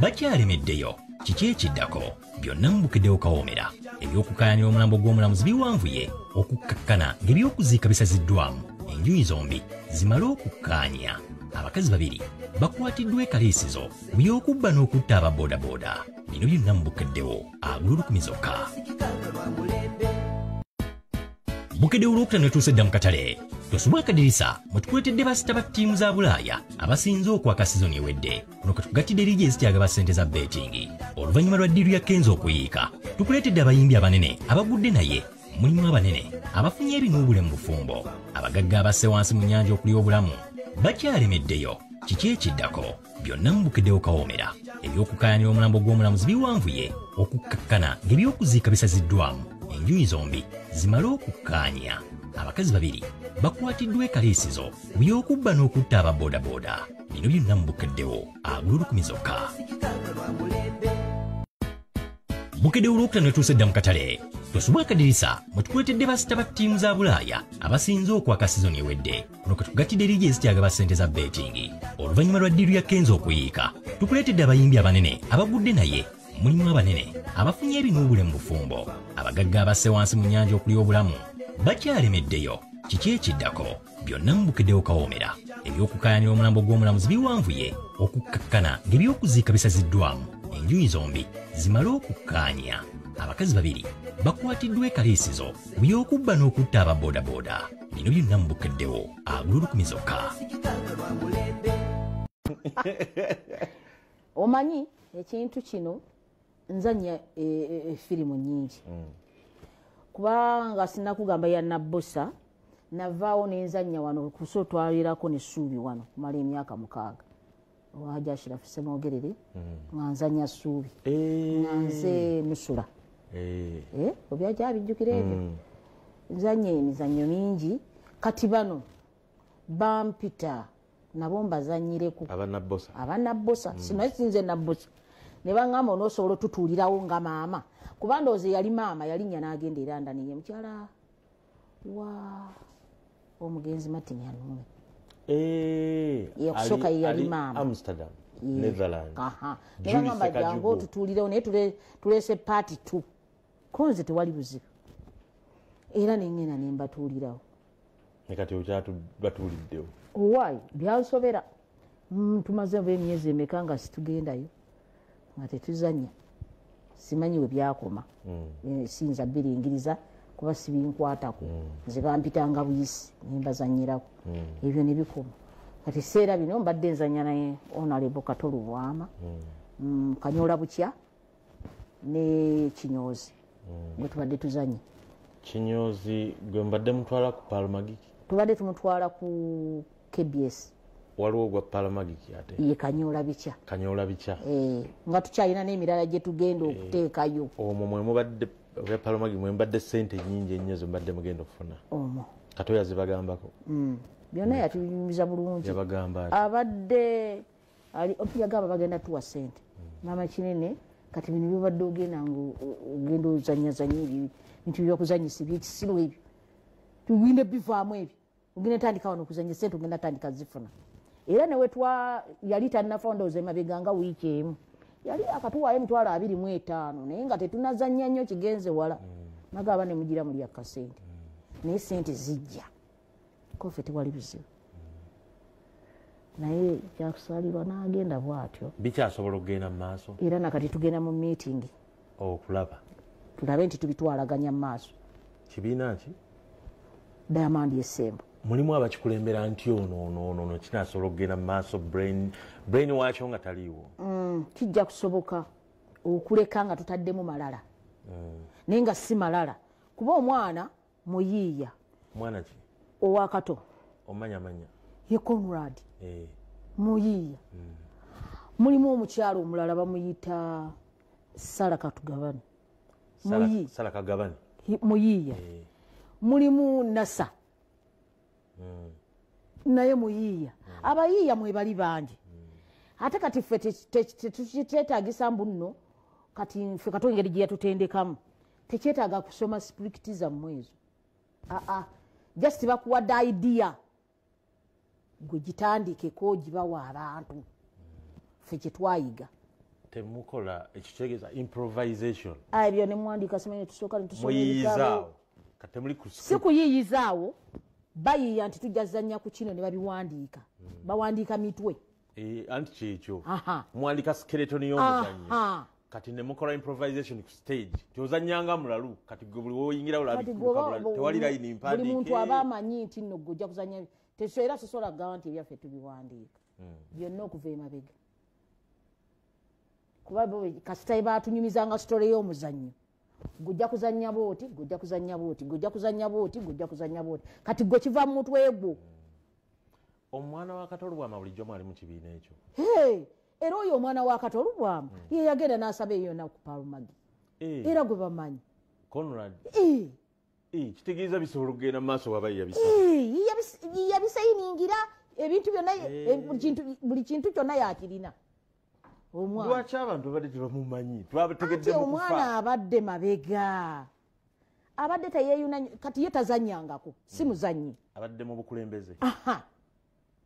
bakyalemeddeyo kiki ekiddako byonna mubukeddewo kawoomera ebyokukaayanira omulambo gw'omulamuzi biwanvuye okukkakkana ng'ebyokuziika bisaziddwamu enjuyi zombi zimale okukkaanya abakazi babiri bakwatiddwa ekaliisizo mu y'okubba n'okutta ababoodabooda bino byonna mubukeddewo agulolukumi zokka bukedde olwokutano etuusa edda mu katale tosubwa akadirisa mwe tukuletedde basita ba ttiimu za bulaaya abasinze okwaka sizoni ewedde kuno ke tukugattidde erigi ezityagaba ssente za betingi oluvannyuma lwa ddiiru ya kenzi okuyiika tukuleetedde abayimbi abanene abagudde naye mulimu abanene abafunye ebinu obule mu bufumbo abagagga abasse wansi mu nnyanja okuli obulamu bakyalemeddeyo kiki ekiddako byonna mubukeddewo kawoomera ebyokukaayanira omulambo gw'omulamuzi biwanvuye okukkakkana ng'ebyokuziika bisaziddwamu enjuyi zombi zimale okukkaanya abakazi babiri bakwatiddwa ekaliisizo byokubba n'okutta ababoodabooda bino byonna mubukeddewo agulu lukumi zokka mukede olwokutano we tuuse dda mu katale tosubwaka dirisa mwe tukuletedde basita ba ttiimu za bulaaya abasinze okwaka sizoni ewedde kuno kwe tukugattidde eriigi ezityagaba ssente za bettingi oluvannyuma lwa ddiiru ya kenzi okuyiika tukuleetedde abayimbi abanene abagudde naye mulimu abanene abafunye ebinuubule mu bufumbo abagagga abasse wansi mu nnyanja okuli obulamu bakyalemeddeyo kiki ekiddako byonna mubukeddewo kawoomera ebyokukaayanira omulambo gw'omulamuzi biwanvuye okukkakkana ng'ebyokuziika bisaziddwamu enjuyi zombi zimale okukkaanya abakazi babiri bakwatiddwa ekaliisizo mu by'okubba n'okutta ababoodabooda bino byonna mubukeddewo agululukumizoka omanyi ekintu kino nzanya efirimu e, e, nyingi mm. kubanga sinakugamba yanabosa navaawo nenzanya wano kusootwalirako nesuubi wano kumala emyaka mukaaga owahaji ashraf semwogerere mhm. mwanzanya suubi nanze eh. musula eh. eh, obyaja bijjukira ebyo mm. nzanya emizanyo mingi kati bano bampita nabo mbazanyireku abanabosa simanyi mm. sinze nabosa nebaŋamba onosobola otutuulirawo nga maama kuba ndoozi yali maama yalinnya nagenda eranda neye mukyala wa omugenzi matinyanume eyakusooka eh, yeyali maamanebagamba jangu otutuulirewo naye tulese paati t ko nze tewali buzibu era nengenda nembatuulirawo kati batuuliddewo owaayo byansobera mm, tumaze oba emyezi emeka nga situgendayo nga tetuzanya simanyi we byakoma mm. eh, siyinza biringiriza kuba sibinkwatako mm. nzigampitanga buyisi nimba zanyirako mm. ebyo nebikoma kati seera bino mbadde nzanya naye onalebo katolubwama mm. kanyola bukya ne kinyoozi gwe tubadde tuzanye kinyoozi gwe mbadde mutwala ku palmagiki tubadde tumutwala ku kbs waliwo gwa palmagiki ate ye kanyola bikya kanyola bikya eh, nga tukyalina n'emirala gyetugenda okuteekayo eh, omwo mwemubadde oya palomagi mwembadde sente nyingi ennyo zembadde mugenda okufuna katoya zibagambako mm. byonna yatuyumiza bulungi abadde yagamba bagenda tuwa sente mm. maama kinene kati bino byobadde ogenda nga ogenda ozanyazanya ebyo bintu byokuzanyisa byekisiro ebyo tugenda ebivaamu ebyo ogenda tandika wano okuzanya sente ogenda tandika zifuna era newetwa yali talina fondoza emabeganga wiiki emu yali akatuwayo emitwalo abiri mu etaano naye nga tetunazanya nnyo kigenze wala mm. nagaba ne mugira mu lyakka sente mm. naye sente zijja kofe tewali buzibu naye kyakusalirwa nagenda bwatyo bikyasobola okugenda mumaaso era nakati tugenda mu meeting okulaba tulabe nti tubitwalaganya mumaaso kibiina ki diamandi esembo mulimu abakikulembera nti onoonoono kinasobola okugenda mumaaso brain wakyo nga taliiwo mm, kijja kusoboka okuleka nga totaddemu malala mm. naye nga si malala kuba omwana muyiiya mwana ki owakato omanyamanya ye conrad eh. muyiiya mm. mulimu omukyalo omulala bamuyita sara katugabani muyiiya muyiiya eh. mulimu nasa Mm. naye muyiiya mm. abayiiya mwebali bangi mm. ate kati ffe tetukyetaagisa mbu nno kati nfe kato engeri gyeyatutendekamu tekyetaaga kusoma sipulikiti zammwe ezo aa ah, ah. jasiti bakuwadde idiya gwe gitandikeko gibawa abantu ffe kyetwayiga temukola ekyokyegeza improvisation ah, ebyo nemuwandiika simanye tusooka netusomaiyizaawo si kuyiyizaawo bayiiya nti tujjazanya ku kino ne babiwandiika mm. bawandiika mitwe e, anti kyekyo muwandika skeleton yomuzanya kati nemukola improvisation stage tyozanyanga mulalu kati weoyingirawolatewaliraini muntu aba amanyi nti nno gwe ojja kuzanya tesera sosola gamba nti ebyaffe tubiwandiika mm. byonna mm. okuva emabega kuba kasitayi batunyumizanga sitole y'omuzanyo gojja kuzanya booti gojja kuzanya booti gojja kuzanya booti gojja kuzanya booti kati gwe kiva mu mutwe gwo omwana wa kato olubwama bulijjo mwali mu kibiina ekyo era oyo omwana wa kato olubwama hmm. yeyagenda n'asaba eyo yonaku palumagi eh. era gwe bamanyi conrad eh. Eh, kitegeeza bisobola okugenda mumaaso wabayiyabisayiningira ebintu byonna buli kintu kyonna yakirina lwaki abantu abadde tebamumanyi twabategedde omwana abadde mabega abadde tayeyuna kati ye tazanyangaku si hmm. muzanyi abadde mubukulembeze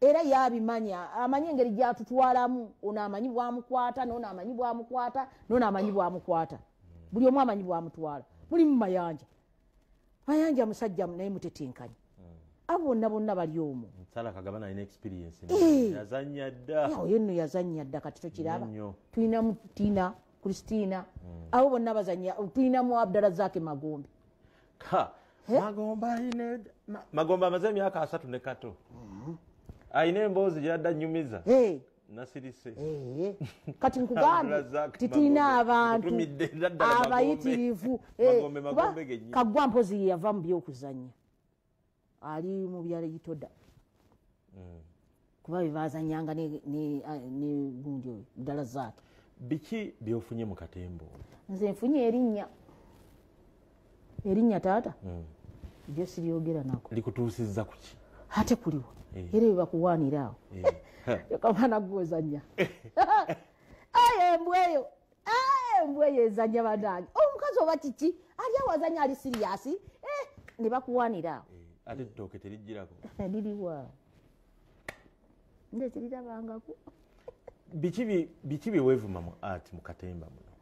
era yabimanya amanyi engeri gyatutwalamu ono amanyi bwamukwata noono amanyi bwamukwata noono amanyi bwamukwata hmm. buli omu amanyi bwamutwala muli mumayanja mayanja musajja naye mutetenkanya abonna bonna bali omu eh. yeno yazanya dda kati tokiraba tulinamu tina kristina hmm. abo bonna bazanya tulinamu abdala zaake magombe eh? magomba amaze emyaka asatu ne kato hmm. ayina emboozi gyadda nyumiza eh. nasirise kati nkugambe titiina abantu abayitirivu kagwa mpozi yeyava mu byokuzanya ali mu byaleitoda mm. kuba bebazanyanga ne gundi oyo ddala zaat biki byofunye mu katembo nze nfunye erinnya erinnya taata mm. ebyo siryogera nako likutusiza kuki ate kuliwo eh. era ebibakuwanira awo eh. kamana gwozanya ay embweyo embweyo ezanya badange omukazi oba kiki ali awazanya ali siriasi eh, nebakuwanira awo ate eh. ttooke terijjirako liriwa nze tirirabangaku biki byeweevuma mu art mu katemba muno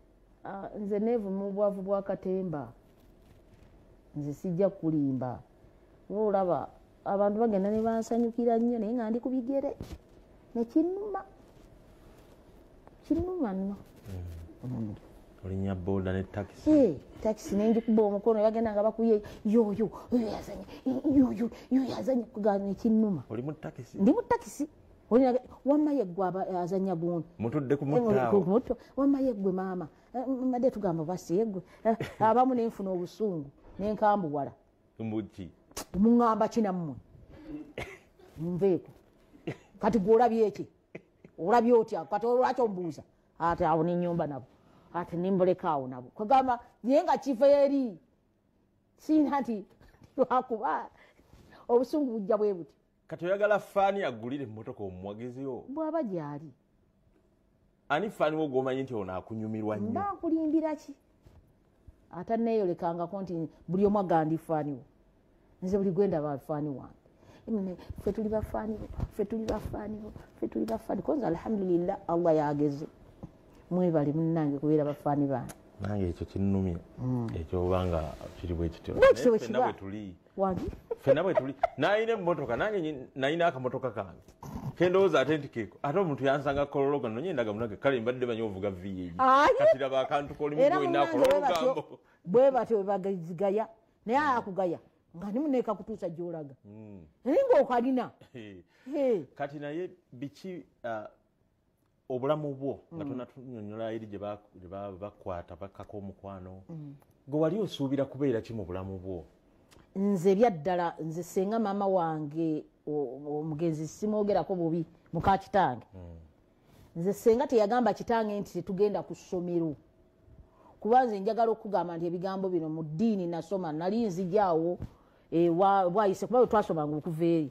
ah, nze neevuma obwavu bwa katemba nze sijja kulimba olaba abantu bagenda nebansanyukira nnyo naye nga ndi ku bigere nekinuma kinuma nno hmm. olinya boda ne taxi hey, taxi nenjikuba omukono bagenda nga bakuye yoyo yazanye yoyo yoyazanye kugana ekinuma oli mu taxi ndi mu taxi wamaye gwe eh, azanya gundi mutudde kumuto eh, wamaye gwe mama eh, madde tugamba basi yegwe abamu nenfuna obusungu nenkambuwala muki mungamba kinammwe nveeko kati gwe olabye eki olabye otya kati olwaki ombuuza ati awo nenyumba nabo kati nimulekaawo nabo kwegamba naye nga kiva eri siina nti lwakuba obusungu bujja bwe buti kati oyagala faani agulire emotoka omuwagezio bwaba gyali ani faaniwo gomanyi nti onakunyumirwa nyo nakulimbira ki ataneyolekangako nti buli omu agandi faaniwo nze buli gwenda bafaani wange fetuli bafaaniwo fetuli bafaaniwo fetuli bafaaniwo konza alhamdulillah allah yageze mwebali munange kubeera bafaani bange nange ekyo kinnumye mm. ekyoba nga kiri bwekityofena bwetuli nayina emotoka nange nayina akamotoka kange kendowooza ate nti keko ate omuntu yansanga kolologa nonye ndagamunage kale mbadde banye ovuga vkatira e. bakantukolimuenakolaolugambo bwe batyo webagazigaya naye ayakugaya nga nimuneeka kutuusa gyolaga mm. naye ngaokalina kati naye biki uh, obulamu bwo nga mm. tonatunyonyola eri gye bakwata bakkako omukwano mm. gwe wali osuubira kubeera ki mu bulamu bwo nze byaddala nze senga maama wange omugenzi simwogerako bubi muka kitange mm. nze senga teyagamba kitange nti tetugenda ku ssomero kuba nze njagala okugamba nti ebigambo bino mu ddiini nasoma nali nzijaawo e, bwayise kuba bwe twasomanga okuva eri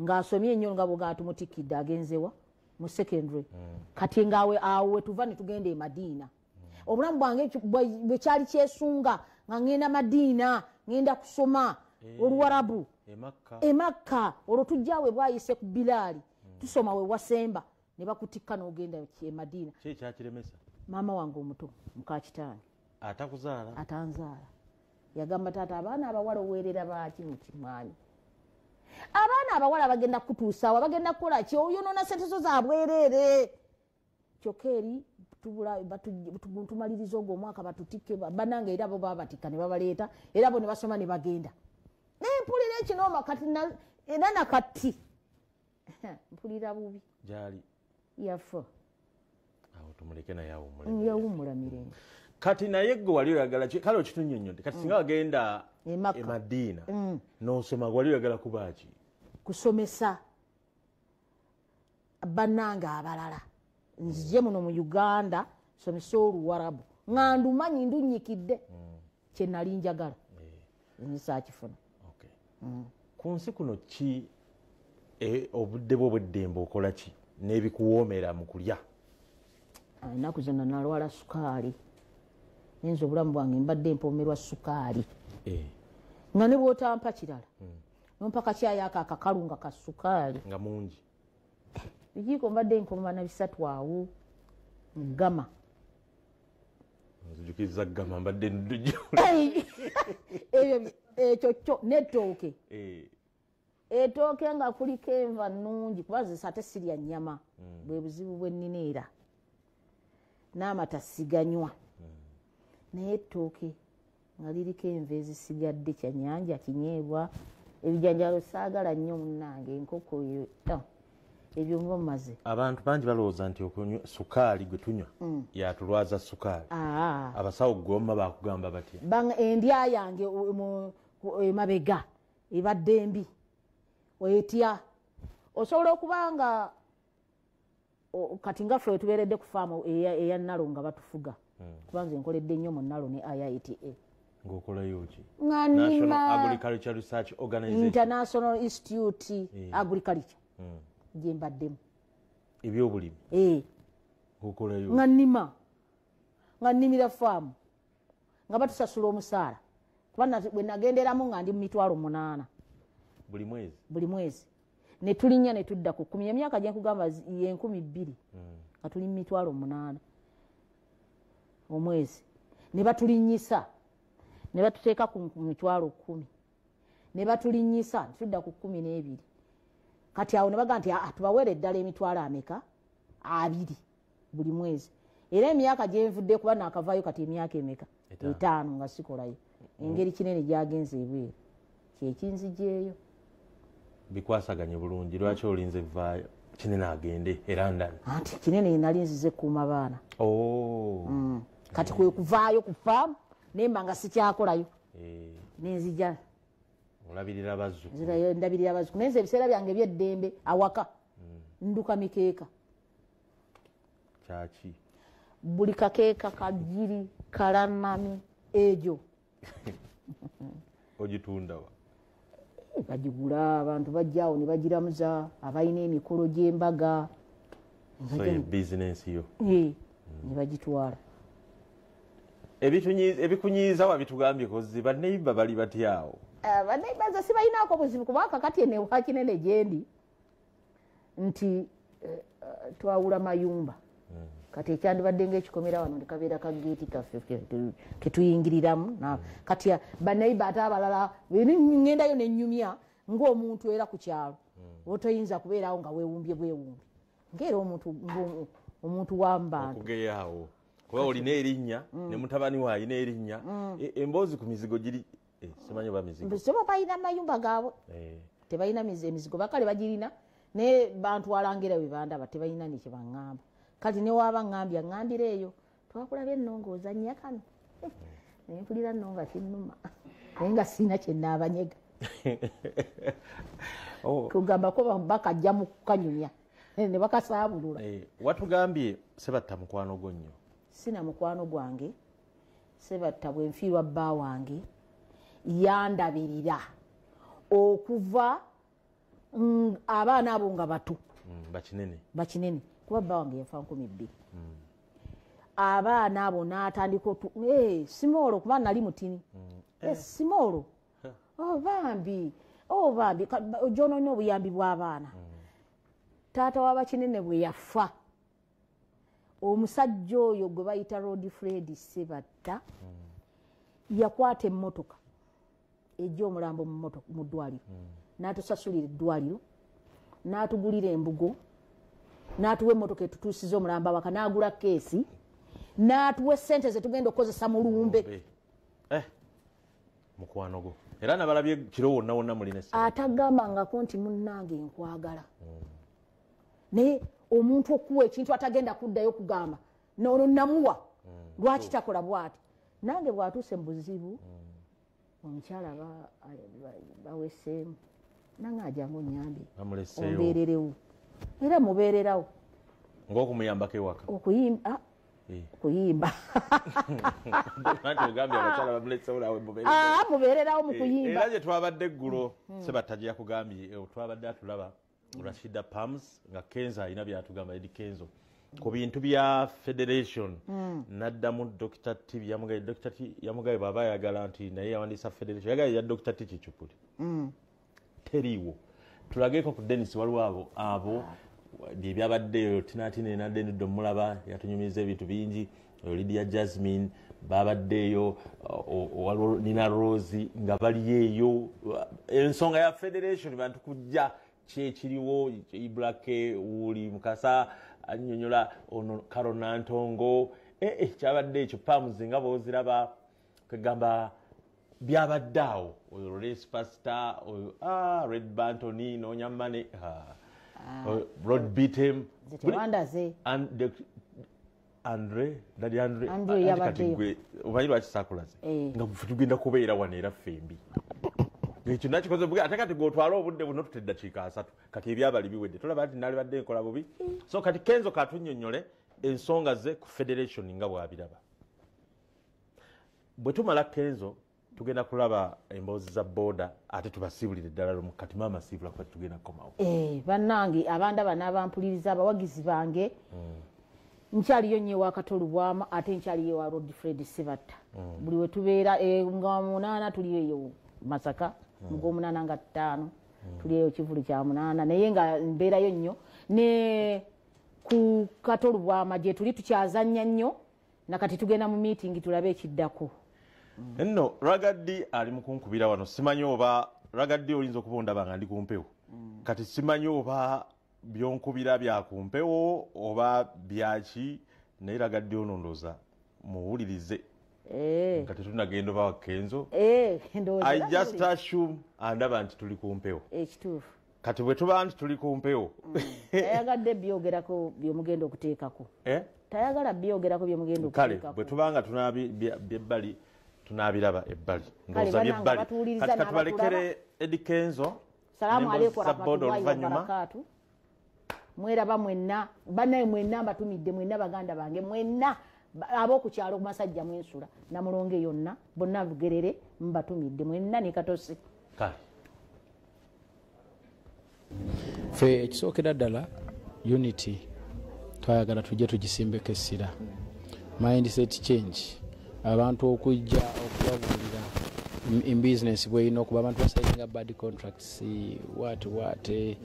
ng'asomye ennyo nga bwegaatumutikidde agenzewa mu secondary kati ngaawe wetuva netugenda e madiina obulamu bwange bwe kyali kyesunga nga ngenda madiina ngenda kusoma eh, oluwarabu emakka e olwo tujjaawe bwayise ku bilaali tusoma wewasemba nebakutikka nogenda e madiina maama wange omuto mukakitange atanzaala yagamba taata abaana abawala owerera baki mukimwanyi abaana abawala bagenda kutuusaawa bagenda kukola ki oyonona sentezo zabwereere kyokka eri tumaliriza ogwo omwaka batutikke bannange era bo baba batikka ne babaleeta era bo ne basoma ne bagenda naye mpulira ekinooma kati era nakati mpulira bubi gyali yafa awo tumuleke naye awumulayawumula mirenge kati naye ggwe wali oyagala kale okitunyonyonte kati singa mm. wagenda emadiina mm. nosoma gwali oyagala kubaki kusomesa bannanga abalala nzije muno mu uganda somesa oluwarabu ngandumanyi ndunyikidde mm. kyenali njagala eh. nyisakifuna mm. ku nsi kuno ki e, obudde bwe obweddembe okola ki nebikuwoomera mu kulya enaku zina nalwala sukaali nyinza obulamu bwange mbadde empomerwa sukaali Eh. nga nebwotampa kirala nompaka kyayako akakalu nga kasukaali nga mungi ejiiko mbadde nkoma nabisatu awo ngama nzijukiza gama mbadde ndujo ebyo ekyokyo netooke etooke eh. nga kuliko enva nungi kuba zisa ate sirya nyama hmm. bwe buzibu bwenina era naamata siganywa hmm. naye etooke nga liriko enva ezisigadde kyanyanja kinyeebwa ebijanjalo saagala nnyo munange enkoko ah, ebyo nga omaze abantu bangi balowooza nti okunywa sukaali gwe tunywa mm. yatulwaza sukaali ah. abasawo gomma bakugamba batya endya yange emabega ebadde mbi etya osobola okuba nga kati nga fe wetubeeredde ku faamu eyanalo nga batufuga mm. kubanze nkoledde nnyo munalo ne iita ngaokolayoki nanima international institute yeah. agriculture hmm. gyembaddemu mm. ebyobulimi ee eh. ngaokolayo nga nnima nga nnimira faamu nga batusasula omusaala bwe nagenderamu nga ndi mumitwalo munaana buli mwezi buli mwezi netulinya netudda ku kumi emyaka gyenkugamba yenkumi bbiri hmm. nga tuli mumitwalo munaana omwezi ne batulinyisa mm. ne batuteeka ku mitwalo kumi ne batulinyisa tudda ku kumi n'ebiri kati awo ne baga nti tubawere eddala emitwalo ameka abiri buli mwezi era emyaka gyenvudde kuba nakavaayo kati emyaka emeka etaano nga sikolayo engeri kinene gyagenza ebweru kyekinzijeeyo bikwasaganye bulungi lwaki olinze evaayo kinene agende elondon anti kinene nalinzize ekuuma baana oh. mm. kati kwekuvaayo ku faamu nemba nga sikyakolayo eh. nenzija ndabirira bazuku nayenza ebiseera byange byeddembe awaka hmm. nduka mikeeka kyaki buli kakeeka kagiri kalanami egyo ogitundawa eh, bagigula abantu bajjaawo ne bagiramuza abalina emikolo gyembaga ebizinensi yo eh, hmm. ne bagitwala ebikunyiiza wabitugambye kozi baneyimba bali batyawo eh, baneyimba nze sibalinako buzibu kubanga kati enewa kinene gyendi nti eh, twawula mayumba hmm. kati ekyandibadde ngaekikomera wano nekabeera kageeti kaffe ketuyingiriramu hmm. kati eh, baneyimba ate abalala ngendayo nenyumya ngaomuntu era ku kyalo hmm. otoyinza kubeerawo nga weewumbye bwewumbi ngaera omuntu wambantu kuba olina erinnya ne mm. mutabani we alina erinnya mm. e, emboozi ku mizigo giri e, simanyi oba mizigo soba balina amayumba gaabwe e. tebalina emizigo bakale bagirina naye bantwalangera we bandaba tebalina nekyebaŋŋamba kati newaaba ŋŋambye aŋŋambira eyo twakulaba ennongaozanya kano naye mpulira nno nga kinnuma naye nga siina kyenaabanyega kugambako oh. bakajja mu kukanyumya ne bakasaabulula watugambye sebatta mukwano gwo nnyo sina mukwano gwange sebatta bwenfiirwa bba wange yandabirira okuva abaana abo nga bato mm, bakinene kuba bba wange yafa nkumi bbiri mm. abaana abo natandika eh, simoolo kuba nali mutini mm. eh, simoolo eh. obambi oh, obambi oh, gyononya obuyambi bwabaana taata wabakinene bwe yafa omusajja oyo gwe bayita rod fred sebatta hmm. yakwata emotoka ejja omulambo mu ddwaliro hmm. natusasulira eddwaliro natugulira embugo natuwa emotoka etutusiza omulambo awaka nagula keesi natuwa esente zetugenda okukozesa mulumbe eh, mukwanogo era nabalabye kiro wonna wonna mulina atagambangako nti munange nkwagala hmm. naye omuntu okuwa ekintu atagenda kuddayo kugamba nono namuwa mm, lwaki takola bwati nange bwatuuse mubuzibu mm. omukyala baweseemu nange ajangu onyambe ombeererewo era mubeererawo ngaokumuyambako ewaka kuyimbamubeererawo mukuyimbaa gyetwabadde eggulo mm, sebatajeyakugambye eh, twabadde atulaba olwasfida mm. pams nga kenza alina byatugamba edi kenzo ku bintu bya federation mm. naddamu dr t byamugae dr t yamugae bwaba ayagala nti naye yawandiisa federation yagala ya dr t kicupule mm. teriiwo tulageko ku denis waliwo abo abo byebyabaddeyo tinatine naddendudde omulaba yatunyumiriza ebintu bingi lidia jasmine babaddeeyo waliwo nina rosi nga baliyeeyo ensonga ya federation bantu kujja kyekiriwo ibulake wuli mukasa annyonnyola ono karonantongo ee eh, eh, kyabadde ekyo paamuzi nga bwoziraba kagamba byabadde awo oyo lolesi pasita oyo ah, red bantony noonya mane ah. ah. rod bitem andre omanyi lwakisakulaze eh. nga tugenda kubeera wano era ffembi ekyo nakikoze bwe ate kati gwotwala obudde buno tute eddakiika asatu kati ebyabali biwedde tolaba nti nalibadde enkola bubi so kati kenzo katunyonyole ensonga ze ku federation nga bwabiraba bwe tumala kenzo tugenda kulaba emboozi za booda ate tubasiibulira eddala lomu kati maama siibula kubati tugenda kukomawo eh, bannange abanda bano abampuliriza abawagizi bange hmm. nkyaliyo nye wakatolubwama ate nkyaliyo wa rod fred sebatta hmm. buli wetubeera eh, nga munaana tuliyo eyo masaka mugwomunana nga ttaano mm. tulieyo kivulu kya munaana naye nga mbeerayo nnyo ne ku katolu bwamagye tuli tukyazanya nnyo nakati tugenda mu miitingi tulabe ekiddako mm. enno ragaddi ali mukunkubira wano simanyi oba ragaddi oyinza okuba ondaba nga ndi kumpewo mm. kati simanyi oba byonkubira byakumpewo oba byaki naye ragaddi onondoza muwulirize Eh. nga tetunagendo ba wakenzo eh, ijustasum andaba nti tuli kumpewo ekituufu eh, kati bwe tuba nti tuli kumpewo mm. ayagadde byogerako byomugenda okuteekako tayagala byogerako byomugendakale bwe tubanga byebbali tunabiraba ebbali ndoza byebbalikati katubalekere edikenzo saboda oluvanyuma mweraba mwenna banaye mwenna mbatumidde mwenna baganda bange mwenna abokukyalo kumasajja mwensula namulonge yonna bonna lugerere mubatumidde mwenna nekatose fe ekisookera ddala unity twayagala tujje tugisimbeko essira mindset change abantu okujja okubabuulira ebusiness mm, bwerina okuba abantu basainga bad contracts wat wate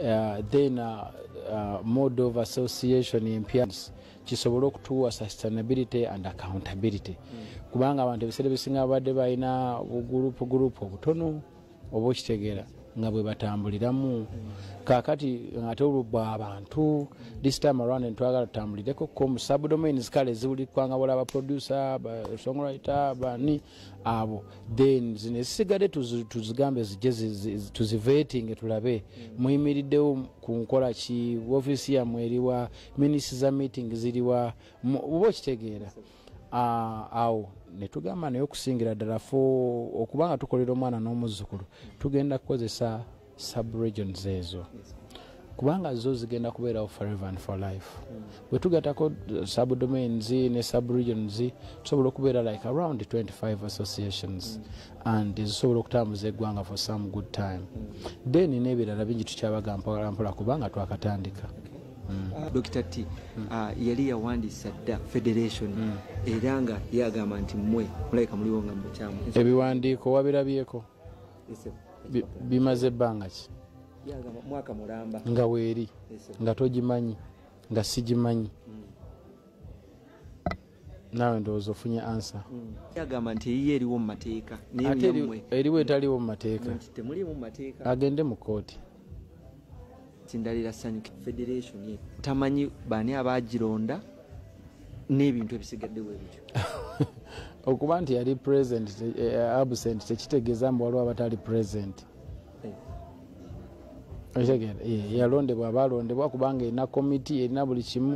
eh, uh, then uh, uh, mode of association empyans in kisobole okutuwasa sustainability and accountability hmm. kubanga abantu ebiseera ebisinga babadde balina obugurupugurupu obutono oba okitegeera nga bwe batambuliramu kaakati ate olubwa abantu this time around ntwagala tutambulireko komu subdomains kale ziwulikwanga bola abaproducer basongwriter bani abo then zino ezisigadde tuzigambe zije tuziveetinge tulabe muyimiriddewo ku nkola ki ofiisi yamwe eriwa minisi za meeting ziriwa oba okitegeera ah, awo netugamba naye okusingira ddala fu okuba nga tukolera omwana n'omuzukulu tugenda kukozesa subregions ezo kubanga zo zigenda kubeerawo forever and for life bwe tugatako subdomains ne subregions tusobola okubeera like around 25 associations and zisobola okutambuza eggwanga for some good time then n'ebirala bingi tukyabagampolampola kubanga twakatandika Mm. dr t mm. ah, yali yawandisa dda federation mm. era nga yagamba nti mmwe mulabika muliwo nga mukyamu ebiwandiiko wabirabyeko bimaze ebbanga ki mwaka mulamba nga weeri nga togimanyi nga sigimanyi naawe ndowooza ofunye ansa yagamba nti eyiyo eriwo mu mateeka ate eriwo etaliwo mu mateeka agende mu kooti ndalira sanyuk federation tamanyi bani abagironda n'ebintu ebisigaddewo ebityo okuba nti yali present eh, absent tekitegeeza mbu waliwo abatali present eh. Eh, yalondebwa abalondebwa kubanga erina committee erina buli kimu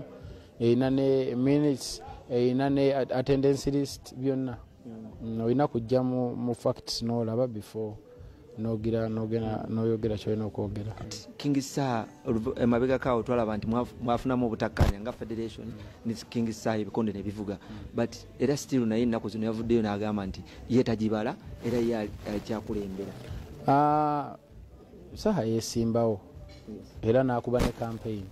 erina ne minutes erina ne attendance list byonna mm. Mm, olina kujja mu facts nolaba before nogira nogena noyogera kyolina okwogera kingisa emabegaka eh, awo twalaba nti mwafunamu obutakkanya nga federation ne kingisa ebikonde nebivuga but era still naye enaku zino yavuddeyo nagamba nti yetagibala era ye akyakulembera ah, saha yesimbawo era nakuba ne campaign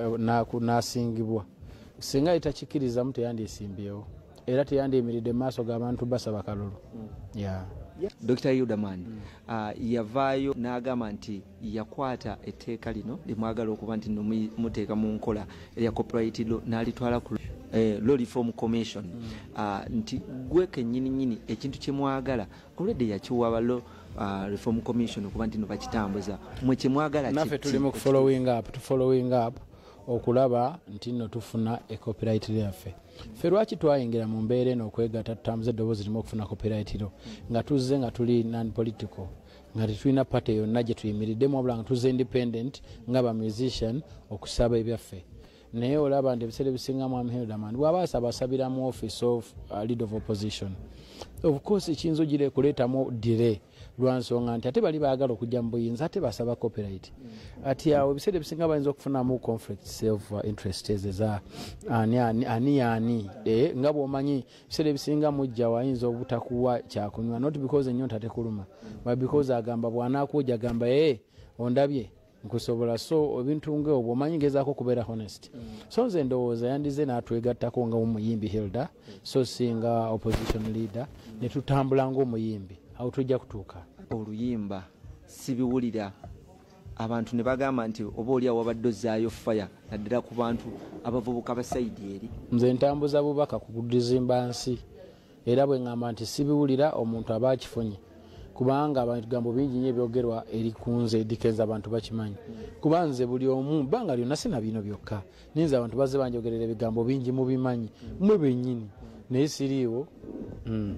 eh, nasingibwa singa yitakikirizamu teyandiesimbyewo era teyandiyimiridde mu maaso gabantu basaba kalulu ya mm. yeah. dr yudaman uh, yavaayo n'agamba nti yakwata etteeka lino limwagala okuba nti nomuteeka mu nkola erya copyright law n'alitwala ku eh, law reform commission mm. uh, nti gwekennyininyini ekintu kyemwagala olwedde yakiwa ba law uh, reform commission okuba nti nobakitambuza mwe kyemwagala naffe tuli mu kufollowing up tufollowing up okulaba nti nno tufuna ecopyright yaffe fe lwaki twayingira mu mbeera eno okwegatta tutambuze eddoboozi limu okufuna copyrightiro nga tuzze nga tuli nonpolitical nga tetulina paty yonna gye tuyimiriddemu wabula nga tuzze independent ngaaba musician okusaba ebyaffe naye olaba nti ebiseera ebisinga mwami hedaman bwaba asabasabira mu office of uh, lead of opposition of course ekiyinza ogira kuleetamu dire lwansonga nti ate bali baagala okujja mu buyinza ate basaba copyright mm. ati awo ebiseera ebisinga bayinza okufunamu conflict self interest ezeza ani ani eh, nga bwomanyi ebiseera ebisinga mujja wayinza obutakuwa kyakunywa not because ennyonta tekuluma but because agamba bwanakuja agamba e ondabye nkusobola so ebintu ngeo bwomanyi ngezaako okubeera honest mm. so nze ndowooza yandize naatwegattako nga omuyimbi hilda so singa opposition leader netutambula tutambula ngaomuyimbi awo tujja kutuuka oluyimba sibiwulira abantu ne bagamba nti oba oliawo abadde ozaayo faya naddala ku bantu abavubuka basaidi eri nze ntambuza bubaka ku kudizimba nsi era bwe ŋamba nti sibiwulira omuntu aba kifunye kubanga abagambo bingi nyo ebyogerwa eri kunze dikenza abantu bakimanyi kuba nze buli omu banga lyonna sina bino byokka ninze abantu baze banjogerera ebigambo bingi mubimanyi mwe benyini naye siriiwo mm.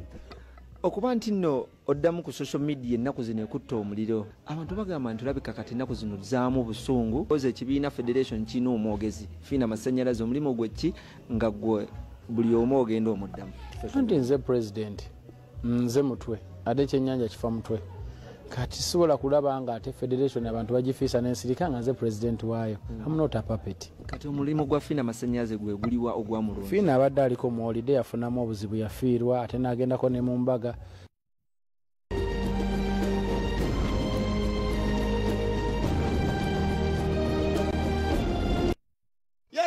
okuba nti no oddamu ku social media ennaku zino ekutta omuliro abantu bagamba nti olabika kati ennaku zino zaamu busungu koze ekibiina federation kiina omwogezi fiina masanyalaze omulimu gwe ki nga gwe buli omu ogenda omuddamu anti nze president nze mutwe ate ekyenyanja kifa mutwe kati sobola kulaba nga ate federation abantu bagifiisa nensirika nga nze president waayo amnota mm. papet kati omulimu gwa fiina masanyalaze gwe guliwa ogwamulfiina abadde aliko mwolide yafunamu obuzibu yafiirwa ate nagendako ne mumbaga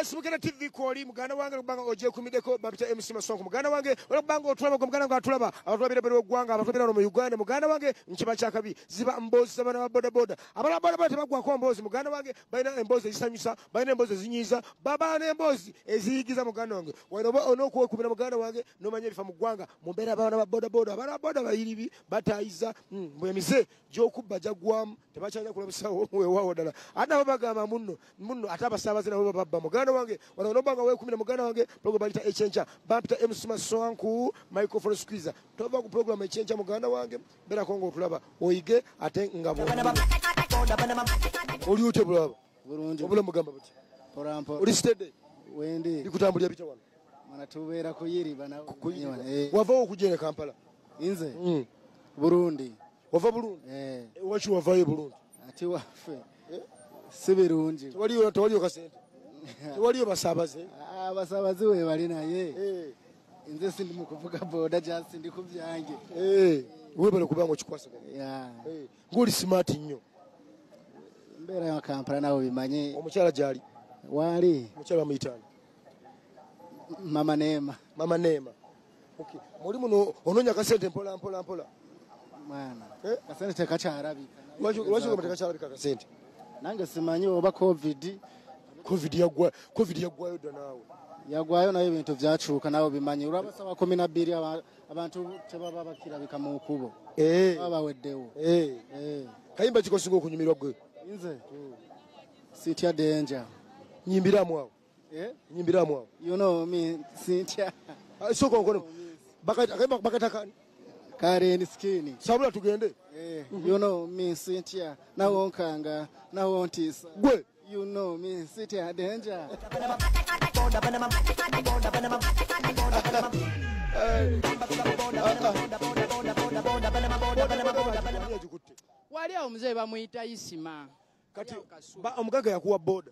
nasibukira tivi kwoli muganda wange kubanga ojekumideko bapita emisi masonko muganda wange olwokubanga otulaba gwe muganda wange atulaba abatulabira bali wegwanga abatulabira no mu uganda muganda wange nkiba kyakabi ziba mboozi zabana ba bodaboda abana ba bodaboda tebagwako mboozi muganda wange balina emboozi ezisanyusa balina emboozi ezinyiiza baba n'emboozi eziyigiza muganda wange wayina oba olina okuwekumira muganda wange nomanya ebifa mu ggwanga mumbeera abaana ba bodaboda abaana ba boda bayiribi bataayiza mm, emize gyokubba jagwamu tebakyaja kulabusawo wewaawo ddala ate nabo bagamba muno muno ate abasaabaze nabo bababba muganda wange wana wano nobanga wekumi na muganda wange program echenja ekyenkya bampita swanku microphone squeezer tova ku program echenja muganda wange kongo tulaba oige ate nga oli otya bulaba obula mugamba buti oli stede wende likutambulya bita wano tubeera kuyiriwavaawo eh. okujene kampala nze hmm. burundi wava burundi eh waki wavaayo burundi ati wafe waffe si birungi tewaliyo kasente tewaliyo basaabaze abasaabaze ah, webali naye eh. nze sindimukuvuga boda jas ndiku byange eh. webale kubanga okikwasa eh. ngaoli smaat nnyo mbeera kampala nawe bimanye omukyala gyali waali omukyala wamuitaani mama neema mama neema muli muno onoonya kasente mpolampolampola mwana kasente tekakyarabika lwakiwa tekakyarabika kasente nange simanyi oba covid covid yagwa covid yagwayo danawe yagwayo nayo ibintu byacuka nawe bimanye urabasaba 12 abantu tebaba bakirabika mu kubo eh babaweddewo eh eh kayimba chikosingo kunyumirwa gwe inze city of danger nyimbira mwao eh nyimbira mwao you know me city so ko ko bakata bakata kan kareni skini sabula tugende eh you know me city nawo nkanga nawo ntisa gwe You know me, city of danger. wali awo omuzeeyi bamuyita isima kati omugaga yakuwa boda.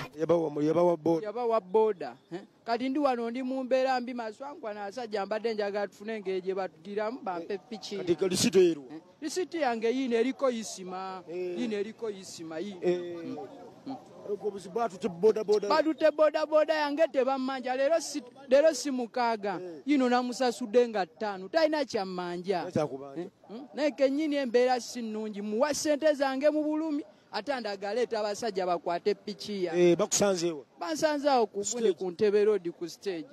yabawa boda yabawa boda kati ndi wano ndi mu mbeera mbi maswankwana asajja mbadde njagala tufune ngeje batugiramu bampe piki lisito erwa lisito yange yiino eriko isima eh. yiino eriko isima batute bodaboda yange tebammanja leero simukaaga eh. yino namusasudde nga ttaano talina kyammanja naye hmm? kenyini embeera sinnungi muwa sente zange mu bulumi ate ndagaleeta abasajja bakwate pikiya eh, bakusanzeewo bansanzeawo kuguni ku ntebe roodi ku stage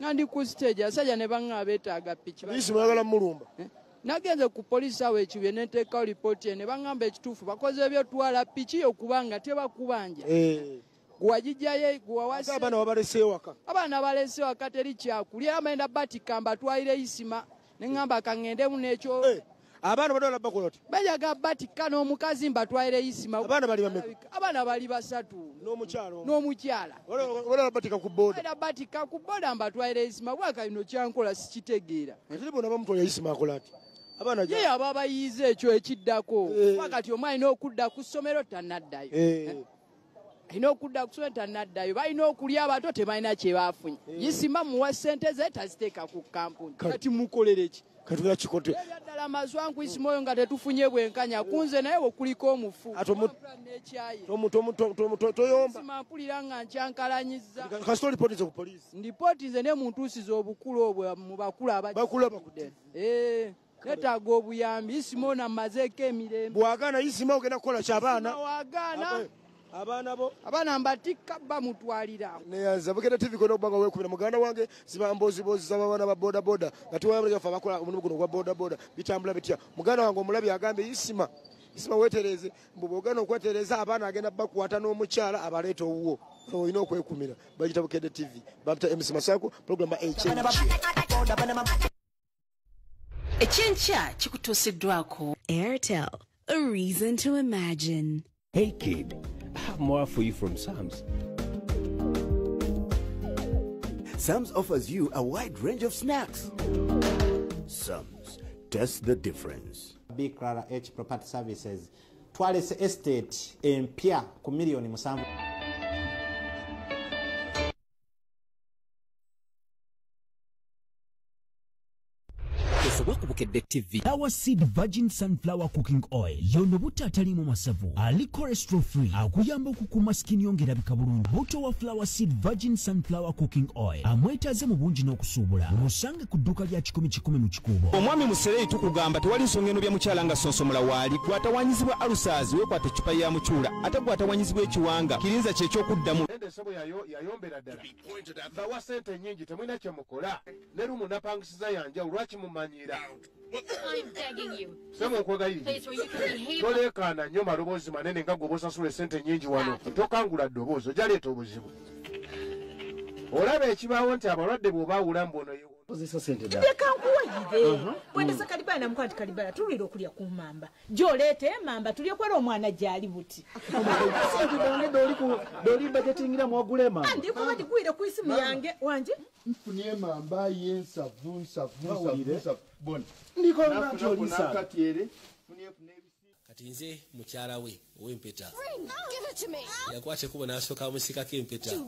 nga ndi ku stage abasajja ne baŋa beetaaga pikiisi mwagala mulumba eh, nagenze ku polisi awo ekibye neteekawo lipooti ene baŋamba ekituufu bakoze byotwala pikiya okubanga tebakubanja eh. gwewagijjayo gwewawasbaanawabaleseewaka abaana balese waka teri kyakulya amaenda batikamba twalire isima neŋamba kaŋŋendemu nekyo abaana bali balaba kulot bayaga batikka n'omukazi mbatwaire isimaabaana bali basatu n'omukyala balabatika ku bodabatika ku boda mbatwaire isima bwaka ino kyankola sikitegeera ate bona bamutwaya isima akola ati ye aba bayiize ekyo ekiddako eh. wakati omu alina okudda ku ssomero tanaddayo eh. eh? alina okudda ku ssomero tanaddayo balina okulya abato tebalina kyebafunye yisima muwa ssente ze taziteeka ku kampuni kati mukolere ki katulakikoddala mazw angu isimoyo nga tetufunye bwenkanya kunze naye wekuliko omufu ah, toyombasimampulira nga nkyankalanyizzandipooti nze ne muntuusiza obukulu obwo mu bakulu abaude eh, netaaga obuyambi isimo namazeeko emirembe bwagaana isimo ogenda kukola kyabaana abaana bo abaana mbatikka bamutwalira neyanza bugenda tv kona okubanga wekubira muganda wange zibambozibozza babaana ba bodaboda nga tiwaaf abakola omulimu guno ogwa bodaboda bitambula bitya muganda wange omulabye agambe isima isima wetereze mbubaogenda okwetereza abaana agenda bakwata n'omukyala abaleeta owuwo olina okwekumira bagita bukede tv bamuta emisi masako programa ekyenkya kikutuusiddwako airtel a reason to imagine hey kid have more for you from Sam's. Sam's offers you a wide range of snacks. Sam's, test the difference. Big H Property Services twalese estate in Pia, miliyoni musanvu tuteekedde tv power seed virgin sunflower cooking oil Yonobuta buta atalimu masavu ali cholesterol free akuyamba okukuuma skin yonge ng'erabika bulungi buto wa flower seed virgin sunflower cooking oil amwetaaze mu bungi n'okusuubula musange ku dduuka lya 1 mu kikuubo omwami musereyi kugamba tewali nsonga eno bya mukyala nga sonsomola waali gwatawanyizibwa alusazi. wekwata atachupa ya mukyula ate gwatawanyizibwa ekiwanga kirinza ya yombe yayombera dara. bawa sente nyingi temulina Neru ne rumu napangisiza yanjawulo lwaki mumanyiira semunkwegayirire toleekaana nnyo maloboozi manene nga gwe obaosasula essente nnyingi wano tokangula ddoboozi ojaleeta obuzibu olaba ekibaawo nti abalwadde bwobaawulamu bonoyo bekankuwa yibe uh-huh. bwendesa mm. kalibaya namukola nti kalibaya tulwire okulya ku mamba gyoleeta emamba tulye kwera omwana gyali buti ah, ndikuba tigwire ah. ku isimu yange wanje kati nze mukyala we owempeta yakwata ekubo nasookamusikako empeta